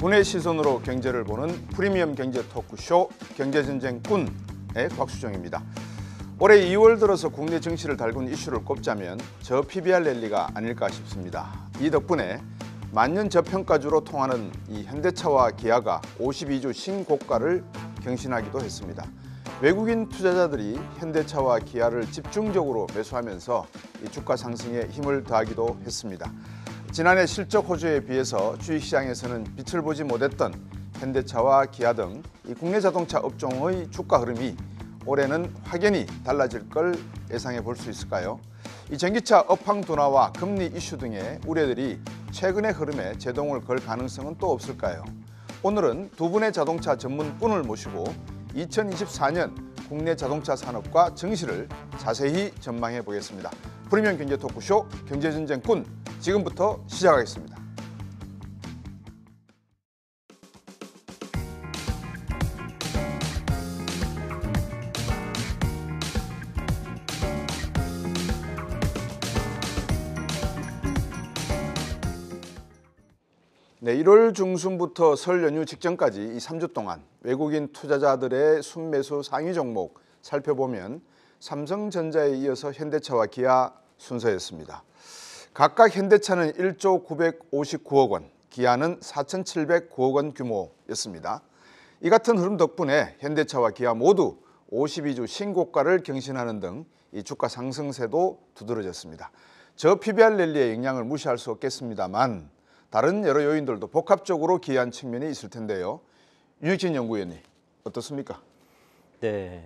분의 시선으로 경제를 보는 프리미엄 경제 토크쇼 경제전쟁꾼의 곽수정입니다. 올해 2월 들어서 국내 정치를 달군 이슈를 꼽자면 저 PBR 랠리가 아닐까 싶습니다. 이 덕분에 만년 저평가주로 통하는 이 현대차와 기아가 52주 신고가를 경신하기도 했습니다. 외국인 투자자들이 현대차와 기아를 집중적으로 매수하면서 이 주가 상승에 힘을 더하기도 했습니다. 지난해 실적 호조에 비해서 주식시장에서는 빛을 보지 못했던 현대차와 기아 등 국내 자동차 업종의 주가 흐름이 올해는 확연히 달라질 걸 예상해 볼 수 있을까요? 이 전기차 업황 둔화와 금리 이슈 등의 우려들이 최근의 흐름에 제동을 걸 가능성은 또 없을까요? 오늘은 두 분의 자동차 전문꾼을 모시고 2024년 국내 자동차 산업과 증시를 자세히 전망해 보겠습니다. 프리미엄 경제 토크쇼 경제전쟁꾼 지금부터 시작하겠습니다. 네, 1월 중순부터 설 연휴 직전까지 이 3주 동안 외국인 투자자들의 순매수 상위 종목 살펴보면 삼성전자에 이어서 현대차와 기아 순서였습니다. 각각 현대차는 1조 959억 원, 기아는 4,709억 원 규모였습니다. 이 같은 흐름 덕분에 현대차와 기아 모두 52주 신고가를 경신하는 등 이 주가 상승세도 두드러졌습니다. 저 PBR 랠리의 영향을 무시할 수 없겠습니다만 다른 여러 요인들도 복합적으로 기여한 측면이 있을 텐데요. 유익진 연구위원님 어떻습니까? 네,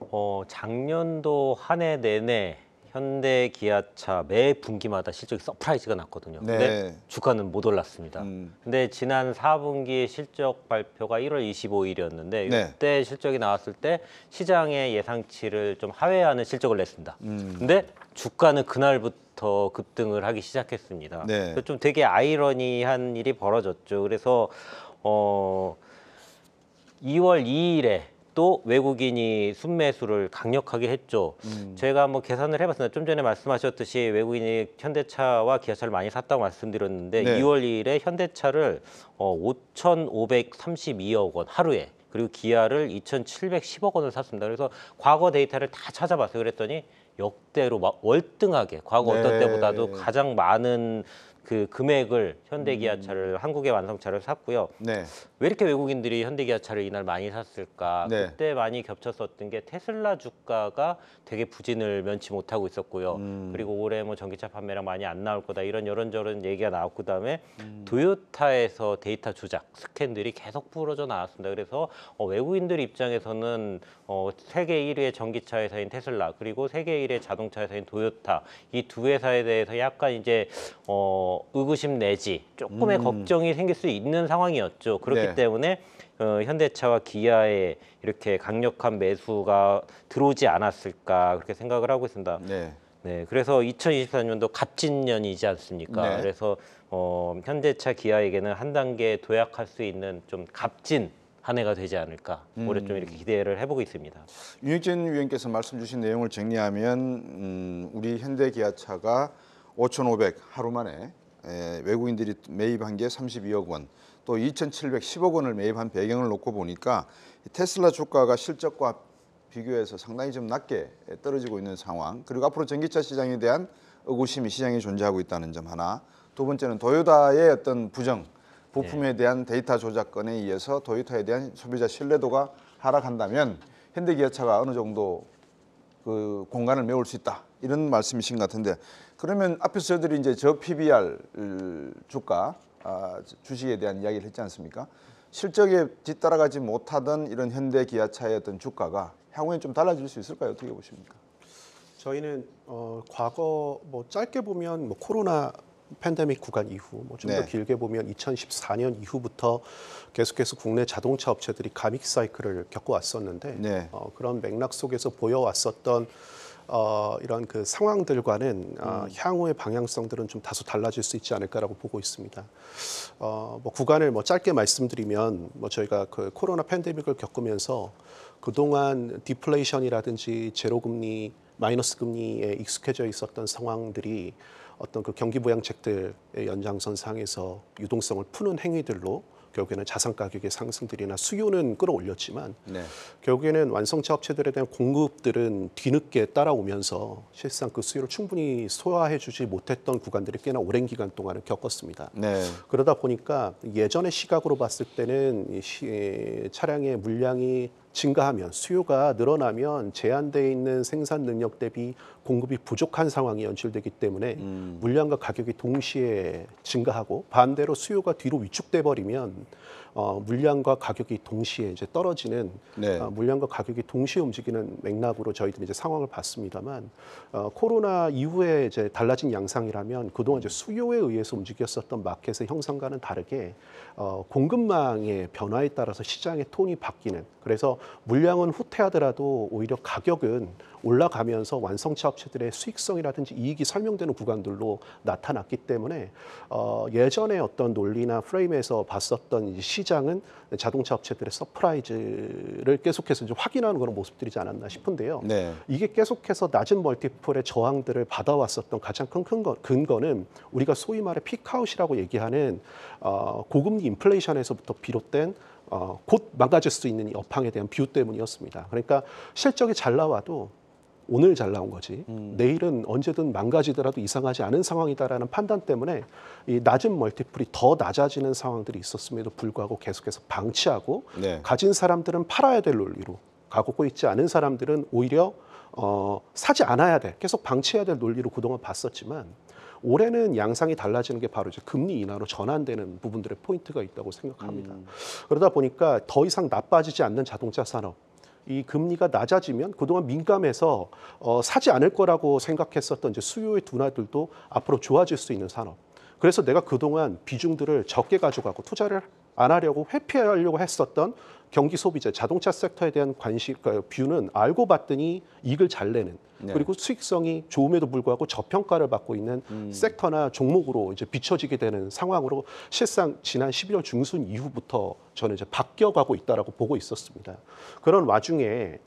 어, 작년도 한 해 내내 현대 기아차 매 분기마다 실적이 서프라이즈가 났거든요. 네. 근데 주가는 못 올랐습니다. 음. 근데 지난 4분기 실적 발표가 1월 25일이었는데 네. 이때 실적이 나왔을 때 시장의 예상치를 좀 하회하는 실적을 냈습니다. 음. 근데 주가는 그날부터 부터 급등을 하기 시작했습니다. 네. 좀 되게 아이러니한 일이 벌어졌죠. 그래서 어 2월 2일에 또 외국인이 순매수를 강력하게 했죠. 음. 제가 한번 계산을 해봤습니다. 좀 전에 말씀하셨듯이 외국인이 현대차와 기아차를 많이 샀다고 말씀드렸는데 네. 2월 2일에 현대차를 어 5,532억 원 하루에 그리고 기아를 2,710억 원을 샀습니다. 그래서 과거 데이터를 다 찾아봤어요. 그랬더니 역대로 월등하게 과거 네. 어떤 때보다도 가장 많은 그 금액을 현대기아차를 음. 한국의 완성차를 샀고요. 네. 왜 이렇게 외국인들이 현대기아차를 이날 많이 샀을까? 네. 그때 많이 겹쳤었던 게 테슬라 주가가 되게 부진을 면치 못하고 있었고요. 음. 그리고 올해 뭐 전기차 판매량 많이 안 나올 거다 이런 여런저런 얘기가 나왔고 그다음에 음. 도요타에서 데이터 조작 스캔들이 계속 풀어져 나왔습니다. 그래서 어, 외국인들 입장에서는 어, 세계 1위의 전기차 회사인 테슬라 그리고 세계 1위의 자동차 회사인 도요타 이 두 회사에 대해서 약간 이제 어, 의구심 내지 조금의 음. 걱정이 생길 수 있는 상황이었죠. 그렇기 네. 때문에 어, 현대차와 기아에 이렇게 강력한 매수가 들어오지 않았을까 그렇게 생각을 하고 있습니다. 네. 네, 그래서 2024년도 갑진년이지 않습니까? 네. 그래서 어, 현대차 기아에게는 한 단계 도약할 수 있는 좀 값진 한 해가 되지 않을까 음. 올해 좀 음. 이렇게 기대를 해보고 있습니다. 윤익진 위원께서 말씀 주신 내용을 정리하면 음, 우리 현대기아차가 5,500 하루 만에 에, 외국인들이 매입한 게 32억 원, 또 2,710억 원을 매입한 배경을 놓고 보니까 테슬라 주가가 실적과 비교해서 상당히 좀 낮게 떨어지고 있는 상황 그리고 앞으로 전기차 시장에 대한 의구심이 시장에 존재하고 있다는 점 하나 두 번째는 도요다의 어떤 부정 부품에 예. 대한 데이터 조작건에 의해서 도요타에 대한 소비자 신뢰도가 하락한다면 현대기아차가 어느 정도 그 공간을 메울 수 있다 이런 말씀이신 것 같은데 그러면 앞에서 저들이 이제 저 PBR 주가 아, 주식에 대한 이야기를 했지 않습니까? 실적에 뒤따라가지 못하던 이런 현대 기아차의 어떤 주가가 향후에 좀 달라질 수 있을까요? 어떻게 보십니까? 저희는 어, 과거 뭐 짧게 보면 뭐 코로나 팬데믹 구간 이후 뭐 좀더 네. 길게 보면 2014년 이후부터 계속해서 국내 자동차 업체들이 가믹 사이클을 겪어왔었는데 네. 어, 그런 맥락 속에서 보여왔었던 어, 이런 그 상황들과는 어, 음. 향후의 방향성들은 좀 다소 달라질 수 있지 않을까라고 보고 있습니다. 어, 뭐 구간을 뭐 짧게 말씀드리면 뭐 저희가 그 코로나 팬데믹을 겪으면서 그동안 디플레이션이라든지 제로금리, 마이너스 금리에 익숙해져 있었던 상황들이 어떤 그 경기 부양책들의 연장선상에서 유동성을 푸는 행위들로 결국에는 자산 가격의 상승들이나 수요는 끌어올렸지만 네. 결국에는 완성차 업체들에 대한 공급들은 뒤늦게 따라오면서 실상 그 수요를 충분히 소화해주지 못했던 구간들이 꽤나 오랜 기간 동안을 겪었습니다. 네. 그러다 보니까 예전의 시각으로 봤을 때는 이 시, 차량의 물량이 증가하면 수요가 늘어나면 제한돼 있는 생산 능력 대비 공급이 부족한 상황이 연출되기 때문에 음. 물량과 가격이 동시에 증가하고 반대로 수요가 뒤로 위축돼 버리면 어, 물량과 가격이 동시에 이제 떨어지는 네. 어, 물량과 가격이 동시에 움직이는 맥락으로 저희들이 이제 상황을 봤습니다만 어, 코로나 이후에 이제 달라진 양상이라면 그동안 이제 수요에 의해서 움직였었던 마켓의 형상과는 다르게 어, 공급망의 변화에 따라서 시장의 톤이 바뀌는 그래서 물량은 후퇴하더라도 오히려 가격은 올라가면서 완성차 업체들의 수익성이라든지 이익이 설명되는 구간들로 나타났기 때문에 어, 예전에 어떤 논리나 프레임에서 봤었던 시장은 자동차 업체들의 서프라이즈를 계속해서 이제 확인하는 그런 모습들이지 않았나 싶은데요. 네. 이게 계속해서 낮은 멀티플의 저항들을 받아왔었던 가장 큰 근거는 우리가 소위 말해 피카웃이라고 얘기하는 어, 고금리 인플레이션에서부터 비롯된 어, 곧 망가질 수 있는 이 업황에 대한 비유 때문이었습니다. 그러니까 실적이 잘 나와도 오늘 잘 나온 거지 음. 내일은 언제든 망가지더라도 이상하지 않은 상황이다라는 판단 때문에 이 낮은 멀티플이 더 낮아지는 상황들이 있었음에도 불구하고 계속해서 방치하고 네. 가진 사람들은 팔아야 될 논리로 가고 있지 않은 사람들은 오히려 어, 사지 않아야 돼 계속 방치해야 될 논리로 그동안 봤었지만 올해는 양상이 달라지는 게 바로 이제 금리 인하로 전환되는 부분들의 포인트가 있다고 생각합니다. 음. 그러다 보니까 더 이상 나빠지지 않는 자동차 산업 이 금리가 낮아지면 그동안 민감해서 어, 사지 않을 거라고 생각했었던 이제 수요의 둔화들도 앞으로 좋아질 수 있는 산업. 그래서 내가 그동안 비중들을 적게 가져가고 투자를 안 하려고 회피하려고 했었던 경기 소비자 자동차 섹터에 대한 관심 그 그러니까 뷰는 알고 봤더니 이익을 잘 내는 네. 그리고 수익성이 좋음에도 불구하고 저평가를 받고 있는 음. 섹터나 종목으로 이제 비춰지게 되는 상황으로 실상 지난 11월 중순 이후부터 저는 이제 바뀌어가고 있다라고 보고 있었습니다. 그런 와중에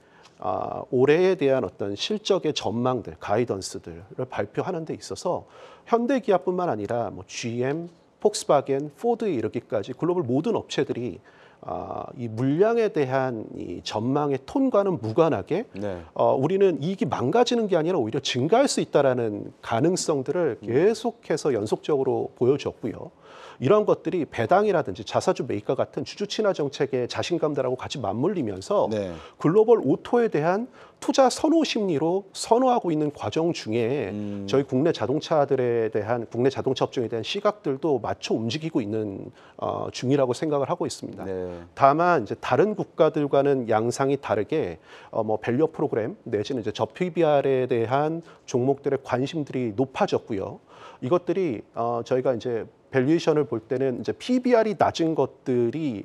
아, 올해에 대한 어떤 실적의 전망들, 가이던스들을 발표하는 데 있어서 현대기아뿐만 아니라 뭐 GM, 폭스바겐, 포드에 이르기까지 글로벌 모든 업체들이 어, 이 물량에 대한 이 전망의 톤과는 무관하게 네. 어, 우리는 이익이 망가지는 게 아니라 오히려 증가할 수 있다라는 가능성들을 음. 계속해서 연속적으로 보여줬고요. 이런 것들이 배당이라든지 자사주 매입과 같은 주주 친화 정책의 자신감들하고 같이 맞물리면서 네. 글로벌 오토에 대한 투자 선호 심리로 선호하고 있는 과정 중에 음. 저희 국내 자동차들에 대한 국내 자동차 업종에 대한 시각들도 맞춰 움직이고 있는 어, 중이라고 생각을 하고 있습니다. 네. 다만 이제 다른 국가들과는 양상이 다르게 어, 뭐 밸류 프로그램 내지는 이제 저 PBR에 대한 종목들의 관심들이 높아졌고요. 이것들이 어, 저희가 이제 밸류에이션을 볼 때는 이제 PBR이 낮은 것들이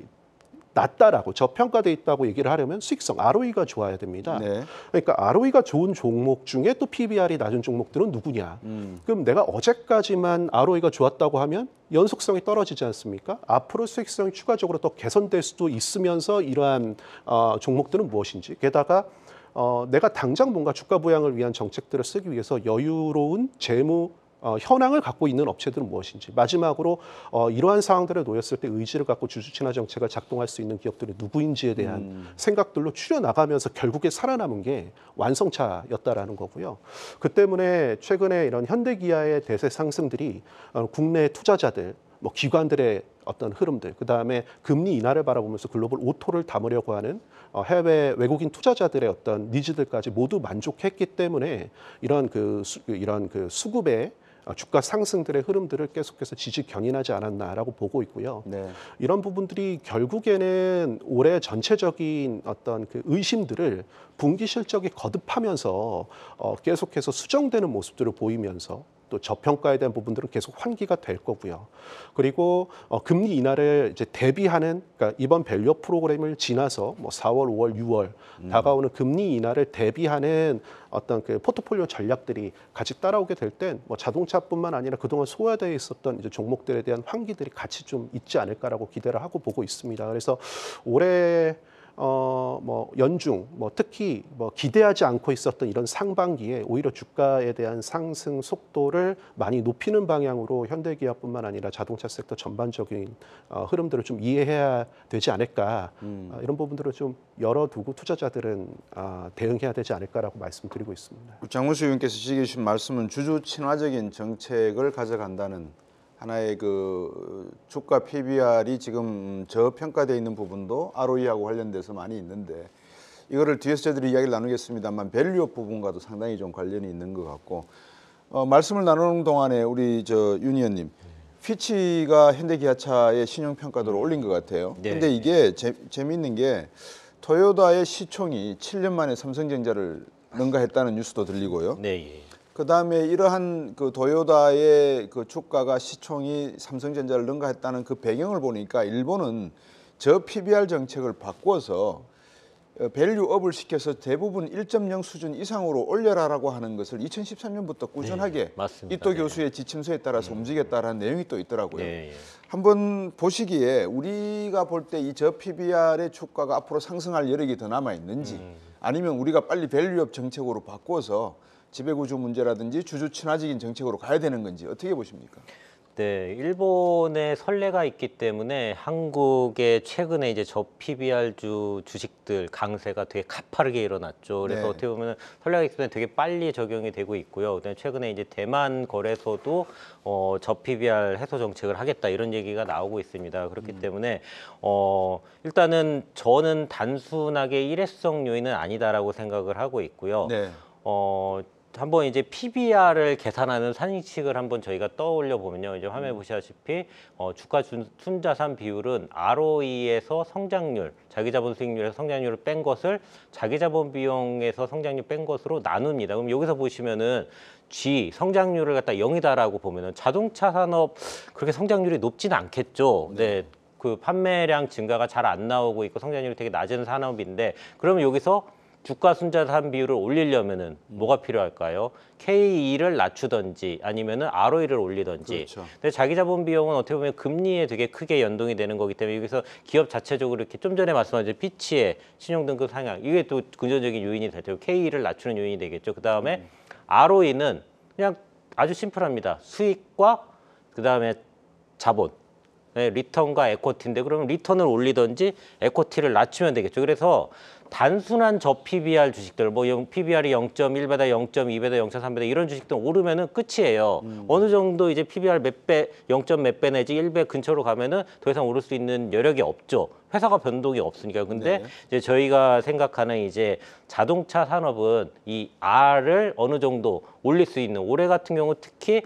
낮다라고 저평가돼 있다고 얘기를 하려면 수익성 ROE가 좋아야 됩니다. 네. 그러니까 ROE가 좋은 종목 중에 또 PBR이 낮은 종목들은 누구냐? 음. 그럼 내가 어제까지만 ROE가 좋았다고 하면 연속성이 떨어지지 않습니까? 앞으로 수익성이 추가적으로 또 개선될 수도 있으면서 이러한 어, 종목들은 무엇인지 게다가 어, 내가 당장 뭔가 주가 부양을 위한 정책들을 쓰기 위해서 여유로운 재무 어, 현황을 갖고 있는 업체들은 무엇인지 마지막으로 어, 이러한 상황들에 놓였을 때 의지를 갖고 주주 친화 정책을 작동할 수 있는 기업들이 누구인지에 대한 음. 생각들로 추려 나가면서 결국에 살아남은 게 완성차였다라는 거고요. 그 때문에 최근에 이런 현대기아의 대세 상승들이 어, 국내 투자자들 뭐 기관들의 어떤 흐름들, 그 다음에 금리 인하를 바라보면서 글로벌 오토를 담으려고 하는 어, 해외 외국인 투자자들의 어떤 니즈들까지 모두 만족했기 때문에 이런 그 수, 이런 그 수급의 아, 주가 상승들의 흐름들을 계속해서 지지 견인하지 않았나라고 보고 있고요. 네. 이런 부분들이 결국에는 올해 전체적인 어떤 그 의심들을 분기 실적이 거듭하면서 어, 계속해서 수정되는 모습들을 보이면서 또 저평가에 대한 부분들은 계속 환기가 될 거고요. 그리고 어, 금리 인하를 이제 대비하는 그러니까 이번 밸류 프로그램을 지나서 뭐 4월, 5월, 6월 음. 다가오는 금리 인하를 대비하는 어떤 그 포트폴리오 전략들이 같이 따라오게 될 땐 뭐 자동차뿐만 아니라 그동안 소화되어 있었던 이제 종목들에 대한 환기들이 같이 좀 있지 않을까라고 기대를 하고 보고 있습니다. 그래서 올해 어, 뭐 연중, 뭐 특히 뭐 기대하지 않고 있었던 이런 상반기에 오히려 주가에 대한 상승 속도를 많이 높이는 방향으로 현대기아뿐만 아니라 자동차 섹터 전반적인 어, 흐름들을 좀 이해해야 되지 않을까 음. 어, 이런 부분들을 좀 열어두고 투자자들은 어, 대응해야 되지 않을까라고 말씀드리고 있습니다. 장문수 의원께서 지금 주신 말씀은 주주 친화적인 정책을 가져간다는 하나의 그 주가 PBR이 지금 저평가돼 있는 부분도 ROE하고 관련돼서 많이 있는데 이거를 뒤에서 저희들이 이야기를 나누겠습니다만 밸류 부분과도 상당히 좀 관련이 있는 것 같고 어, 말씀을 나누는 동안에 우리 저윤 의원님 피치가 현대기아차의 신용평가도를 올린 것 같아요. 네. 근데 이게 재, 재미있는 게 토요다의 시총이 7년 만에 삼성전자를 능가했다는 뉴스도 들리고요. 네. 예. 그 다음에 이러한 그 도요다의 그 주가가 시총이 삼성전자를 능가했다는 그 배경을 보니까 일본은 저 PBR 정책을 바꿔서 어, 밸류업을 시켜서 대부분 1.0 수준 이상으로 올려라라고 하는 것을 2013년부터 꾸준하게 네, 이또 교수의 지침서에 따라서 네. 움직였다라는 내용이 또 있더라고요. 네, 예. 한번 보시기에 우리가 볼 때 이 저 PBR의 주가가 앞으로 상승할 여력이 더 남아 있는지 음. 아니면 우리가 빨리 밸류업 정책으로 바꿔서 지배구조 문제라든지 주주 친화적인 정책으로 가야 되는 건지 어떻게 보십니까? 네, 일본의 선례가 있기 때문에 한국의 최근에 이제 저 PBR 주 주식들 강세가 되게 가파르게 일어났죠. 그래서 네. 어떻게 보면 선례가 있기 때문에 되게 빨리 적용이 되고 있고요. 그다음에 최근에 이제 대만 거래소도 어, 저 PBR 해소 정책을 하겠다 이런 얘기가 나오고 있습니다. 그렇기 음. 때문에 어, 일단은 저는 단순하게 일회성 요인은 아니다라고 생각을 하고 있고요. 네. 어, 한번 이제 PBR을 계산하는 산식을 한번 저희가 떠올려 보면요. 이제 화면에 음. 보시다시피 어, 주가 순, 순자산 비율은 ROE에서 성장률, 자기자본 수익률에서 성장률을 뺀 것을 자기자본 비용에서 성장률 뺀 것으로 나눕니다. 그럼 여기서 보시면은 G 성장률을 갖다 0이다라고 보면은 자동차 산업 그렇게 성장률이 높진 않겠죠. 네. 네. 그 판매량 증가가 잘 안 나오고 있고 성장률이 되게 낮은 산업인데 그러면 여기서 주가 순자 산 비율을 올리려면은 뭐가 필요할까요? KE를 낮추든지 아니면은 ROE를 올리든지. 그렇죠. 근데 자기 자본 비용은 어떻게 보면 금리에 되게 크게 연동이 되는 거기 때문에 여기서 기업 자체적으로 이렇게 좀 전에 말씀하신 피치의 신용 등급 상향 이게 또긍정적인 요인이 될 테고 KE를 낮추는 요인이 되겠죠. 그다음에 음. ROE는 그냥 아주 심플합니다. 수익과 그다음에 자본 예, 리턴과 에코티인데 그러면 리턴을 올리든지 에코티를 낮추면 되겠죠. 그래서 단순한 저 PBR 주식들 뭐 PBR이 0.1배다, 0.2배다, 0.3배다 이런 주식들 오르면은 끝이에요. 음. 어느 정도 이제 PBR 몇 배, 0. 몇 배 내지 1배 근처로 가면은 더 이상 오를 수 있는 여력이 없죠. 회사가 변동이 없으니까. 요 근데 네. 이제 저희가 생각하는 이제 자동차 산업은 이 R을 어느 정도 올릴 수 있는 올해 같은 경우 특히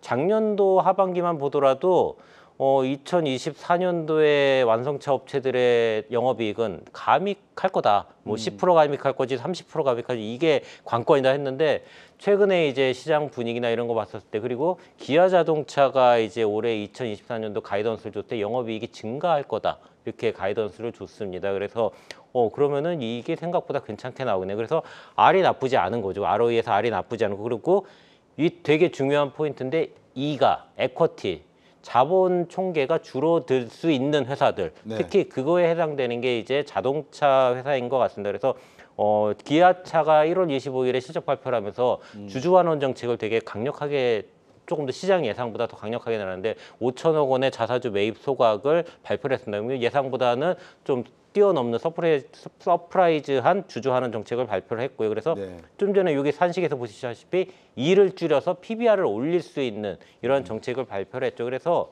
작년도 하반기만 보더라도 어, 2024년도에 완성차 업체들의 영업이익은 감익할 거다. 뭐 10% 음. 감익할 거지, 30% 감익할 거지 이게 관건이다 했는데 최근에 이제 시장 분위기나 이런 거 봤을 었때 그리고 기아 자동차가 이제 올해 2024년도 가이던스를 줬을때 영업이익이 증가할 거다. 이렇게 가이던스를 줬습니다. 그래서 어 그러면은 이게 생각보다 괜찮게 나오네. 그래서 R이 나쁘지 않은 거죠. ROE에서 R이 나쁘지 않고 그리고 이 되게 중요한 포인트인데 E가 에쿼티 자본 총계가 줄어들 수 있는 회사들 네. 특히 그거에 해당되는 게 이제 자동차 회사인 것 같습니다. 그래서 어, 기아차가 1월 25일에 실적 발표를 하면서 음. 주주환원 정책을 되게 강력하게 조금 더 시장 예상보다 더 강력하게 나왔는데 5천억 원의 자사주 매입 소각을 발표를 했습니다. 예상보다는 좀 뛰어넘는 서프라이, 즈한 서프라이즈 주주하는 정책을 발표를 했고요. 그래서 네. 좀 전에 여기 산식에서 보시다시피 이를 줄여서 PBR을 올릴 수 있는 이런 정책을 발표를 했죠. 그래서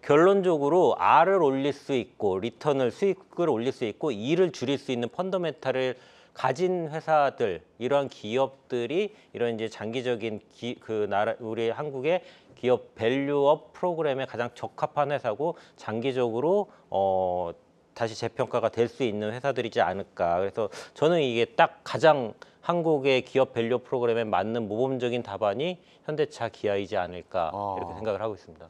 결론적으로 R을 올릴 수 있고 리턴을 수익을 올릴 수 있고 E를 줄일 수 있는 펀더멘탈을 가진 회사들 이러한 기업들이 이런 이제 장기적인 기, 그 나라 우리 한국의 기업 밸류업 프로그램에 가장 적합한 회사고 장기적으로 어 다시 재평가가 될 수 있는 회사들이지 않을까. 그래서 저는 이게 딱 가장 한국의 기업 밸류 프로그램에 맞는 모범적인 답안이 현대차 기아이지 않을까 아. 이렇게 생각을 하고 있습니다.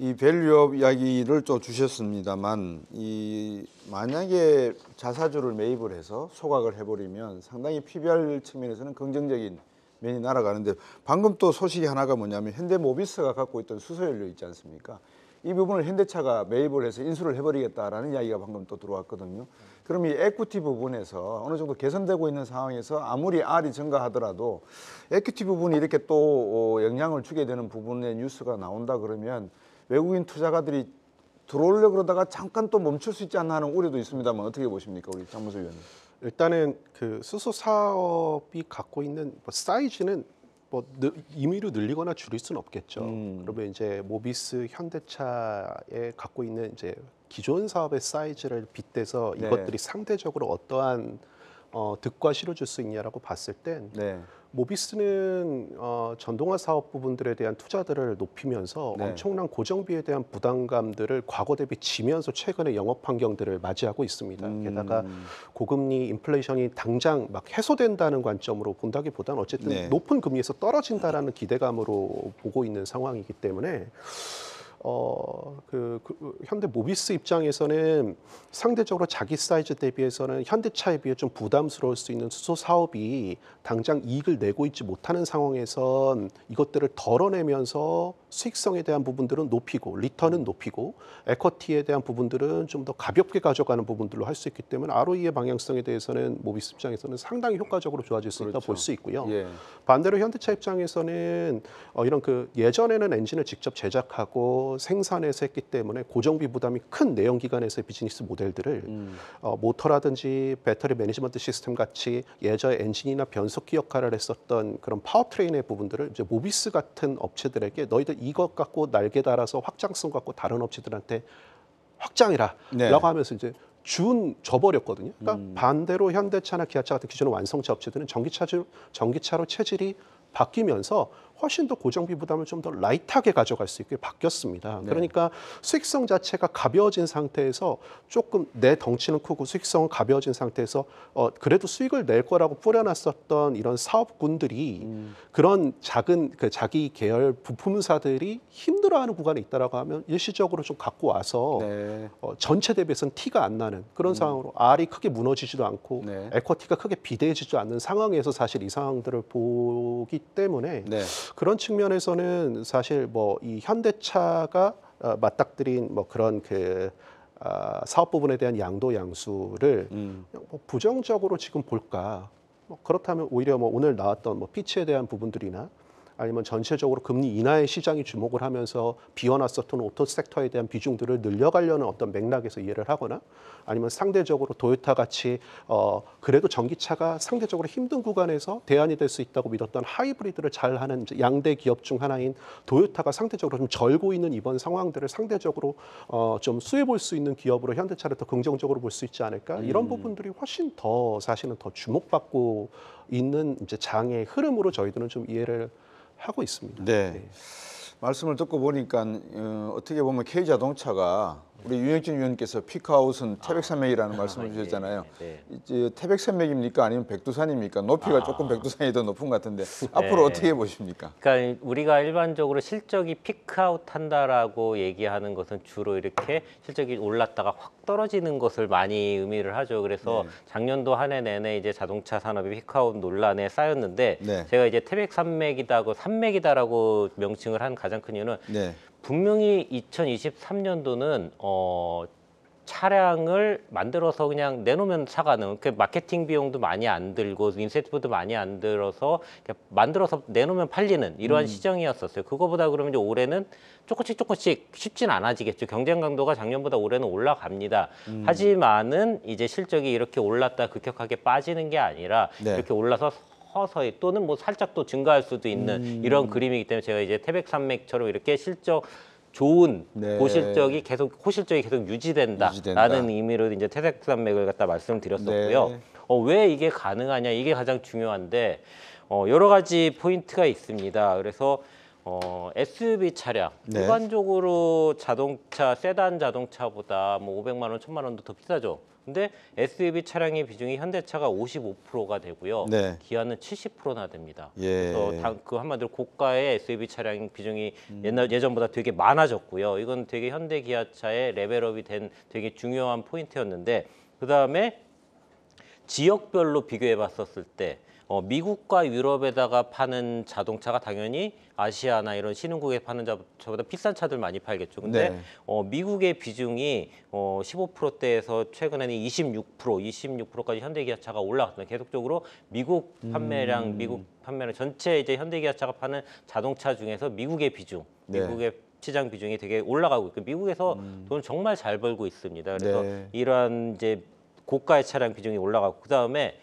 이 밸류업 이야기를 또 주셨습니다만 이 만약에 자사주를 매입을 해서 소각을 해버리면 상당히 PBR 측면에서는 긍정적인 면이 날아가는데 방금 또 소식이 하나가 뭐냐면 현대모비스가 갖고 있던 수소연료 있지 않습니까? 이 부분을 현대차가 매입을 해서 인수를 해버리겠다라는 이야기가 방금 또 들어왔거든요. 그럼 이 에쿠티 부분에서 어느 정도 개선되고 있는 상황에서 아무리 R이 증가하더라도 에쿠티 부분이 이렇게 또 어, 영향을 주게 되는 부분의 뉴스가 나온다 그러면 외국인 투자가들이 들어오려 고 그러다가 잠깐 또 멈출 수 있지 않나 하는 우려도 있습니다만 어떻게 보십니까 우리 장무수 위원님? 일단은 그 수소 사업이 갖고 있는 뭐 사이즈는 뭐 임의로 늘리거나 줄일 수는 없겠죠. 음. 그러면 이제 모비스 현대차에 갖고 있는 이제 기존 사업의 사이즈를 빗대서 네. 이것들이 상대적으로 어떠한 어, 득과 실어줄 수 있냐라고 봤을 땐 네. 모비스는 어, 전동화 사업 부분들에 대한 투자들을 높이면서 네. 엄청난 고정비에 대한 부담감들을 과거 대비 지면서 최근의 영업 환경들을 맞이하고 있습니다. 음. 게다가 고금리 인플레이션이 당장 막 해소된다는 관점으로 본다기보다는 어쨌든 네. 높은 금리에서 떨어진다라는 기대감으로 보고 있는 상황이기 때문에 어, 그, 그, 현대 모비스 입장에서는 상대적으로 자기 사이즈 대비해서는 현대차에 비해 좀 부담스러울 수 있는 수소 사업이 당장 이익을 내고 있지 못하는 상황에선 이것들을 덜어내면서 수익성에 대한 부분들은 높이고 리턴은 높이고 에쿼티에 대한 부분들은 좀 더 가볍게 가져가는 부분들로 할 수 있기 때문에 ROE의 방향성에 대해서는 모비스 입장에서는 상당히 효과적으로 좋아질 수 그렇죠. 있다 볼 수 있고요. 예. 반대로 현대차 입장에서는 어, 이런 그 예전에는 엔진을 직접 제작하고 생산해서 했기 때문에 고정비 부담이 큰 내연 기관에서의 비즈니스 모델들을 음. 어, 모터라든지 배터리 매니지먼트 시스템 같이 예전에 엔진이나 변속기 역할을 했었던 그런 파워트레인의 부분들을 이제 모비스 같은 업체들에게 너희들 이것 갖고 날개 달아서 확장성 갖고 다른 업체들한테 확장이라라고 네. 하면서 이제 준 줘버렸거든요. 그러니까 음. 반대로 현대차나 기아차 같은 기존의 완성차 업체들은 전기차 전기차로 체질이 바뀌면서 훨씬 더 고정비 부담을 좀 더 라이트하게 가져갈 수 있게 바뀌었습니다. 네. 그러니까 수익성 자체가 가벼워진 상태에서 조금 내 덩치는 크고 수익성은 가벼워진 상태에서 어, 그래도 수익을 낼 거라고 뿌려놨었던 이런 사업군들이 음. 그런 작은 그 자기 계열 부품사들이 힘들어하는 구간이 있다라고 하면 일시적으로 좀 갖고 와서 네. 어, 전체 대비해서는 티가 안 나는 그런 음. 상황으로 R이 크게 무너지지도 않고 네. 에쿼티가 크게 비대해지지 않는 상황에서 사실 이 상황들을 보기 때문에 네. 그런 측면에서는 사실 뭐 이 현대차가 어, 맞닥뜨린 뭐 그런 그 아, 사업 부분에 대한 양도 양수를 음. 뭐 부정적으로 지금 볼까? 뭐 그렇다면 오히려 뭐 오늘 나왔던 뭐 피치에 대한 부분들이나 아니면 전체적으로 금리 인하의 시장이 주목을 하면서 비워놨었던 오토 섹터에 대한 비중들을 늘려가려는 어떤 맥락에서 이해를 하거나 아니면 상대적으로 도요타 같이 어 그래도 전기차가 상대적으로 힘든 구간에서 대안이 될 수 있다고 믿었던 하이브리드를 잘하는 양대 기업 중 하나인 도요타가 상대적으로 좀 절고 있는 이번 상황들을 상대적으로 어 좀 수혜볼 수 있는 기업으로 현대차를 더 긍정적으로 볼 수 있지 않을까 이런 음. 부분들이 훨씬 더 사실은 더 주목받고 있는 이제 장의 흐름으로 저희들은 좀 이해를 하고 있습니다. 네. 네. 말씀을 듣고 보니까 어, 어떻게 보면 K 자동차가 우리 윤혁진 위원께서 피크아웃은 태백산맥이라는 아, 말씀을 예, 주셨잖아요. 네, 네. 태백산맥입니까 아니면 백두산입니까? 높이가 아, 조금 백두산이 더 높은 것 같은데 네. 앞으로 어떻게 보십니까? 그러니까 우리가 일반적으로 실적이 피크아웃 한다라고 얘기하는 것은 주로 이렇게 실적이 올랐다가 확 떨어지는 것을 많이 의미를 하죠. 그래서 네. 작년도 한 해 내내 이제 자동차 산업이 피크아웃 논란에 쌓였는데 네. 제가 이제 태백산맥이다고 산맥이다라고 명칭을 한 가장 큰 이유는 분명히 2023년도는 어, 차량을 만들어서 그냥 내놓으면 사가는그 마케팅 비용도 많이 안 들고 인센티브도 많이 안 들어서 만들어서 내놓으면 팔리는 이러한 음. 시장이었었어요. 그거보다 그러면 이제 올해는 조금씩 조금씩 쉽진 않아지겠죠. 경쟁 강도가 작년보다 올해는 올라갑니다. 음. 하지만은 이제 실적이 이렇게 올랐다 급격하게 빠지는 게 아니라 네. 이렇게 올라서 서서히 또는 뭐 살짝 또 증가할 수도 있는 음. 이런 그림이기 때문에 제가 이제 태백산맥처럼 이렇게 실적 좋은 네. 고실적이 계속 호실적이 계속 유지된다라는 유지된다. 의미로 이제 태백산맥을 갖다 말씀드렸었고요. 네. 어, 왜 이게 가능하냐 이게 가장 중요한데 어, 여러 가지 포인트가 있습니다. 그래서 어, SUV 차량 네. 일반적으로 자동차 세단 자동차보다 뭐 500만 원, 1000만 원도 더 비싸죠. 근데 SUV 차량의 비중이 현대차가 55%가 되고요. 네. 기아는 70%나 됩니다. 예. 그래서 당, 그 한마디로 고가의 SUV 차량 비중이 음. 옛날 예전보다 되게 많아졌고요. 이건 되게 현대 기아차의 레벨업이 된 되게 중요한 포인트였는데 그다음에 지역별로 비교해 봤었을 때 어, 미국과 유럽에다가 파는 자동차가 당연히 아시아나 이런 신흥국에 파는 자동보다 비싼 차들 많이 팔겠죠. 근데 네. 어, 미국의 비중이 어, 15%대에서 최근에는 26%, 26%까지 현대기아차가 올라갔습니다. 계속적으로 미국 판매량, 음. 미국 판매량 전체 이제 현대기아차가 파는 자동차 중에서 미국의 비중, 네. 미국의 시장 비중이 되게 올라가고 있고 미국에서 음. 돈 정말 잘 벌고 있습니다. 그래서 네. 이러한 이제 고가의 차량 비중이 올라가고 그 다음에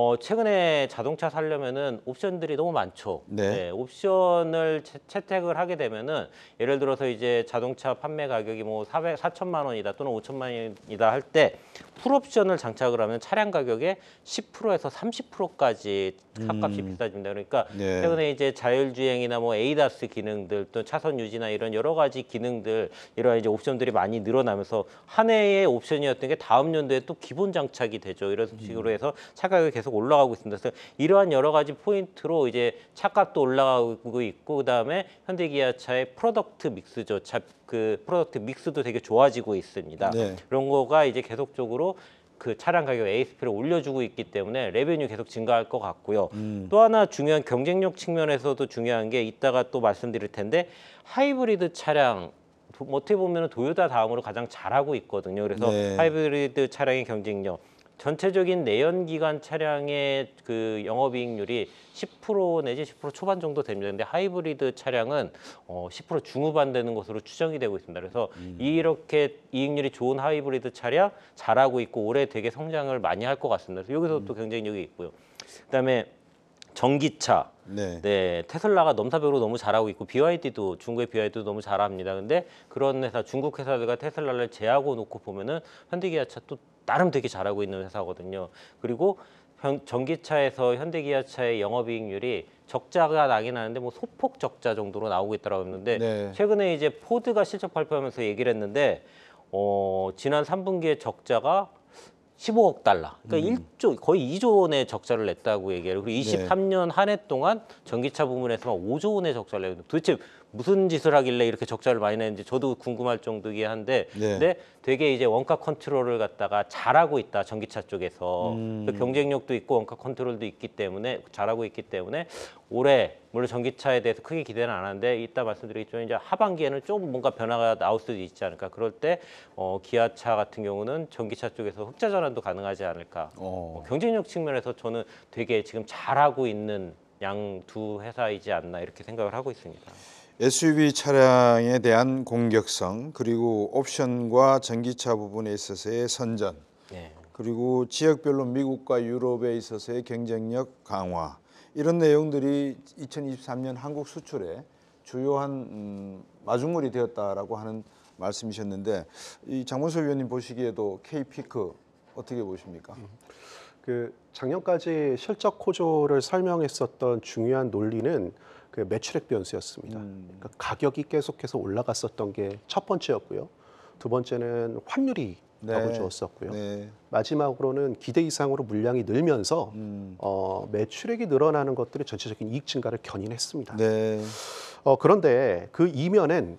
어, 최근에 자동차 살려면은 옵션들이 너무 많죠. 네. 네, 옵션을 채, 택을 하게 되면은 예를 들어서 이제 자동차 판매 가격이 뭐 400, 4천만 원이다 또는 5천만 원이다 할 때 풀옵션을 장착을 하면 차량 가격의 10%에서 30%까지 값값이 음. 비싸집니다. 그러니까 네. 최근에 이제 자율주행이나 뭐 에이다스 기능들 또 차선 유지나 이런 여러 가지 기능들 이런 이제 옵션들이 많이 늘어나면서 한 해의 옵션이었던 게 다음 연도에 또 기본 장착이 되죠. 이런 음. 식으로 해서 차 가격이 계속 계속 올라가고 있습니다. 그래서 이러한 여러 가지 포인트로 이제 차값도 올라가고 있고 그다음에 현대기아차의 프로덕트 믹스죠. 그 프로덕트 믹스도 되게 좋아지고 있습니다. 네. 그런 거가 이제 계속적으로 그 차량 가격 ASP를 올려주고 있기 때문에 레베뉴 계속 증가할 것 같고요. 음. 또 하나 중요한 경쟁력 측면에서도 중요한 게 이따가 또 말씀드릴 텐데 하이브리드 차량 뭐 어떻게 보면 도요다 다음으로 가장 잘하고 있거든요. 그래서 네. 하이브리드 차량의 경쟁력 전체적인 내연기관 차량의 그 영업이익률이 10% 내지 10% 초반 정도 됩니다. 근데 하이브리드 차량은 어, 10% 중후반 되는 것으로 추정이 되고 있습니다. 그래서 음. 이렇게 이익률이 좋은 하이브리드 차량 잘하고 있고 올해 되게 성장을 많이 할 것 같습니다. 그래서 여기서 음. 또 경쟁력이 있고요. 그다음에 전기차, 네. 네. 테슬라가 넘사벽으로 너무 잘하고 있고 BYD도 중국의 BYD도 너무 잘합니다. 근데 그런 회사 중국 회사들과 테슬라를 제하고 놓고 보면은 현대기아차 또 나름 되게 잘하고 있는 회사거든요. 그리고 현, 전기차에서 현대기아차의 영업이익률이 적자가 나긴 하는데 뭐 소폭 적자 정도로 나오고 있다라고 했는데 네. 최근에 이제 포드가 실적 발표하면서 얘기를 했는데 어, 지난 3분기에 적자가 15억 달러. 그러니까 음. 1조 거의 2조 원의 적자를 냈다고 얘기해요. 그리고 23년 한 해 동안 전기차 부문에서만 5조 원의 적자를 냈는데 도대체 무슨 짓을 하길래 이렇게 적자를 많이 내는지 저도 궁금할 정도긴 이 한데 네. 근데 되게 이제 원가 컨트롤을 갖다가 잘하고 있다 전기차 쪽에서 음. 경쟁력도 있고 원가 컨트롤도 있기 때문에 잘하고 있기 때문에 올해 물론 전기차에 대해서 크게 기대는 안 하는데 이따 말씀드리겠지만 이제 하반기에는 조금 뭔가 변화가 나올 수도 있지 않을까 그럴 때 어, 기아차 같은 경우는 전기차 쪽에서 흑자 전환도 가능하지 않을까 어, 뭐 경쟁력 측면에서 저는 되게 지금 잘하고 있는 양 두 회사이지 않나 이렇게 생각을 하고 있습니다. SUV 차량에 대한 공격성 그리고 옵션과 전기차 부분에 있어서의 선전 네. 그리고 지역별로 미국과 유럽에 있어서의 경쟁력 강화 이런 내용들이 2023년 한국 수출에 주요한 음, 마중물이 되었다라고 하는 말씀이셨는데 이 장문수 위원님 보시기에도 K피크 어떻게 보십니까? 음. 그 작년까지 실적 호조를 설명했었던 중요한 논리는 그 매출액 변수였습니다. 음. 그러니까 가격이 계속해서 올라갔었던 게 첫 번째였고요. 두 번째는 환율이 네. 답좋았었었고요 네. 마지막으로는 기대 이상으로 물량이 늘면서 음. 어, 매출액이 늘어나는 것들이 전체적인 이익 증가를 견인했습니다. 네. 어, 그런데 그 이면엔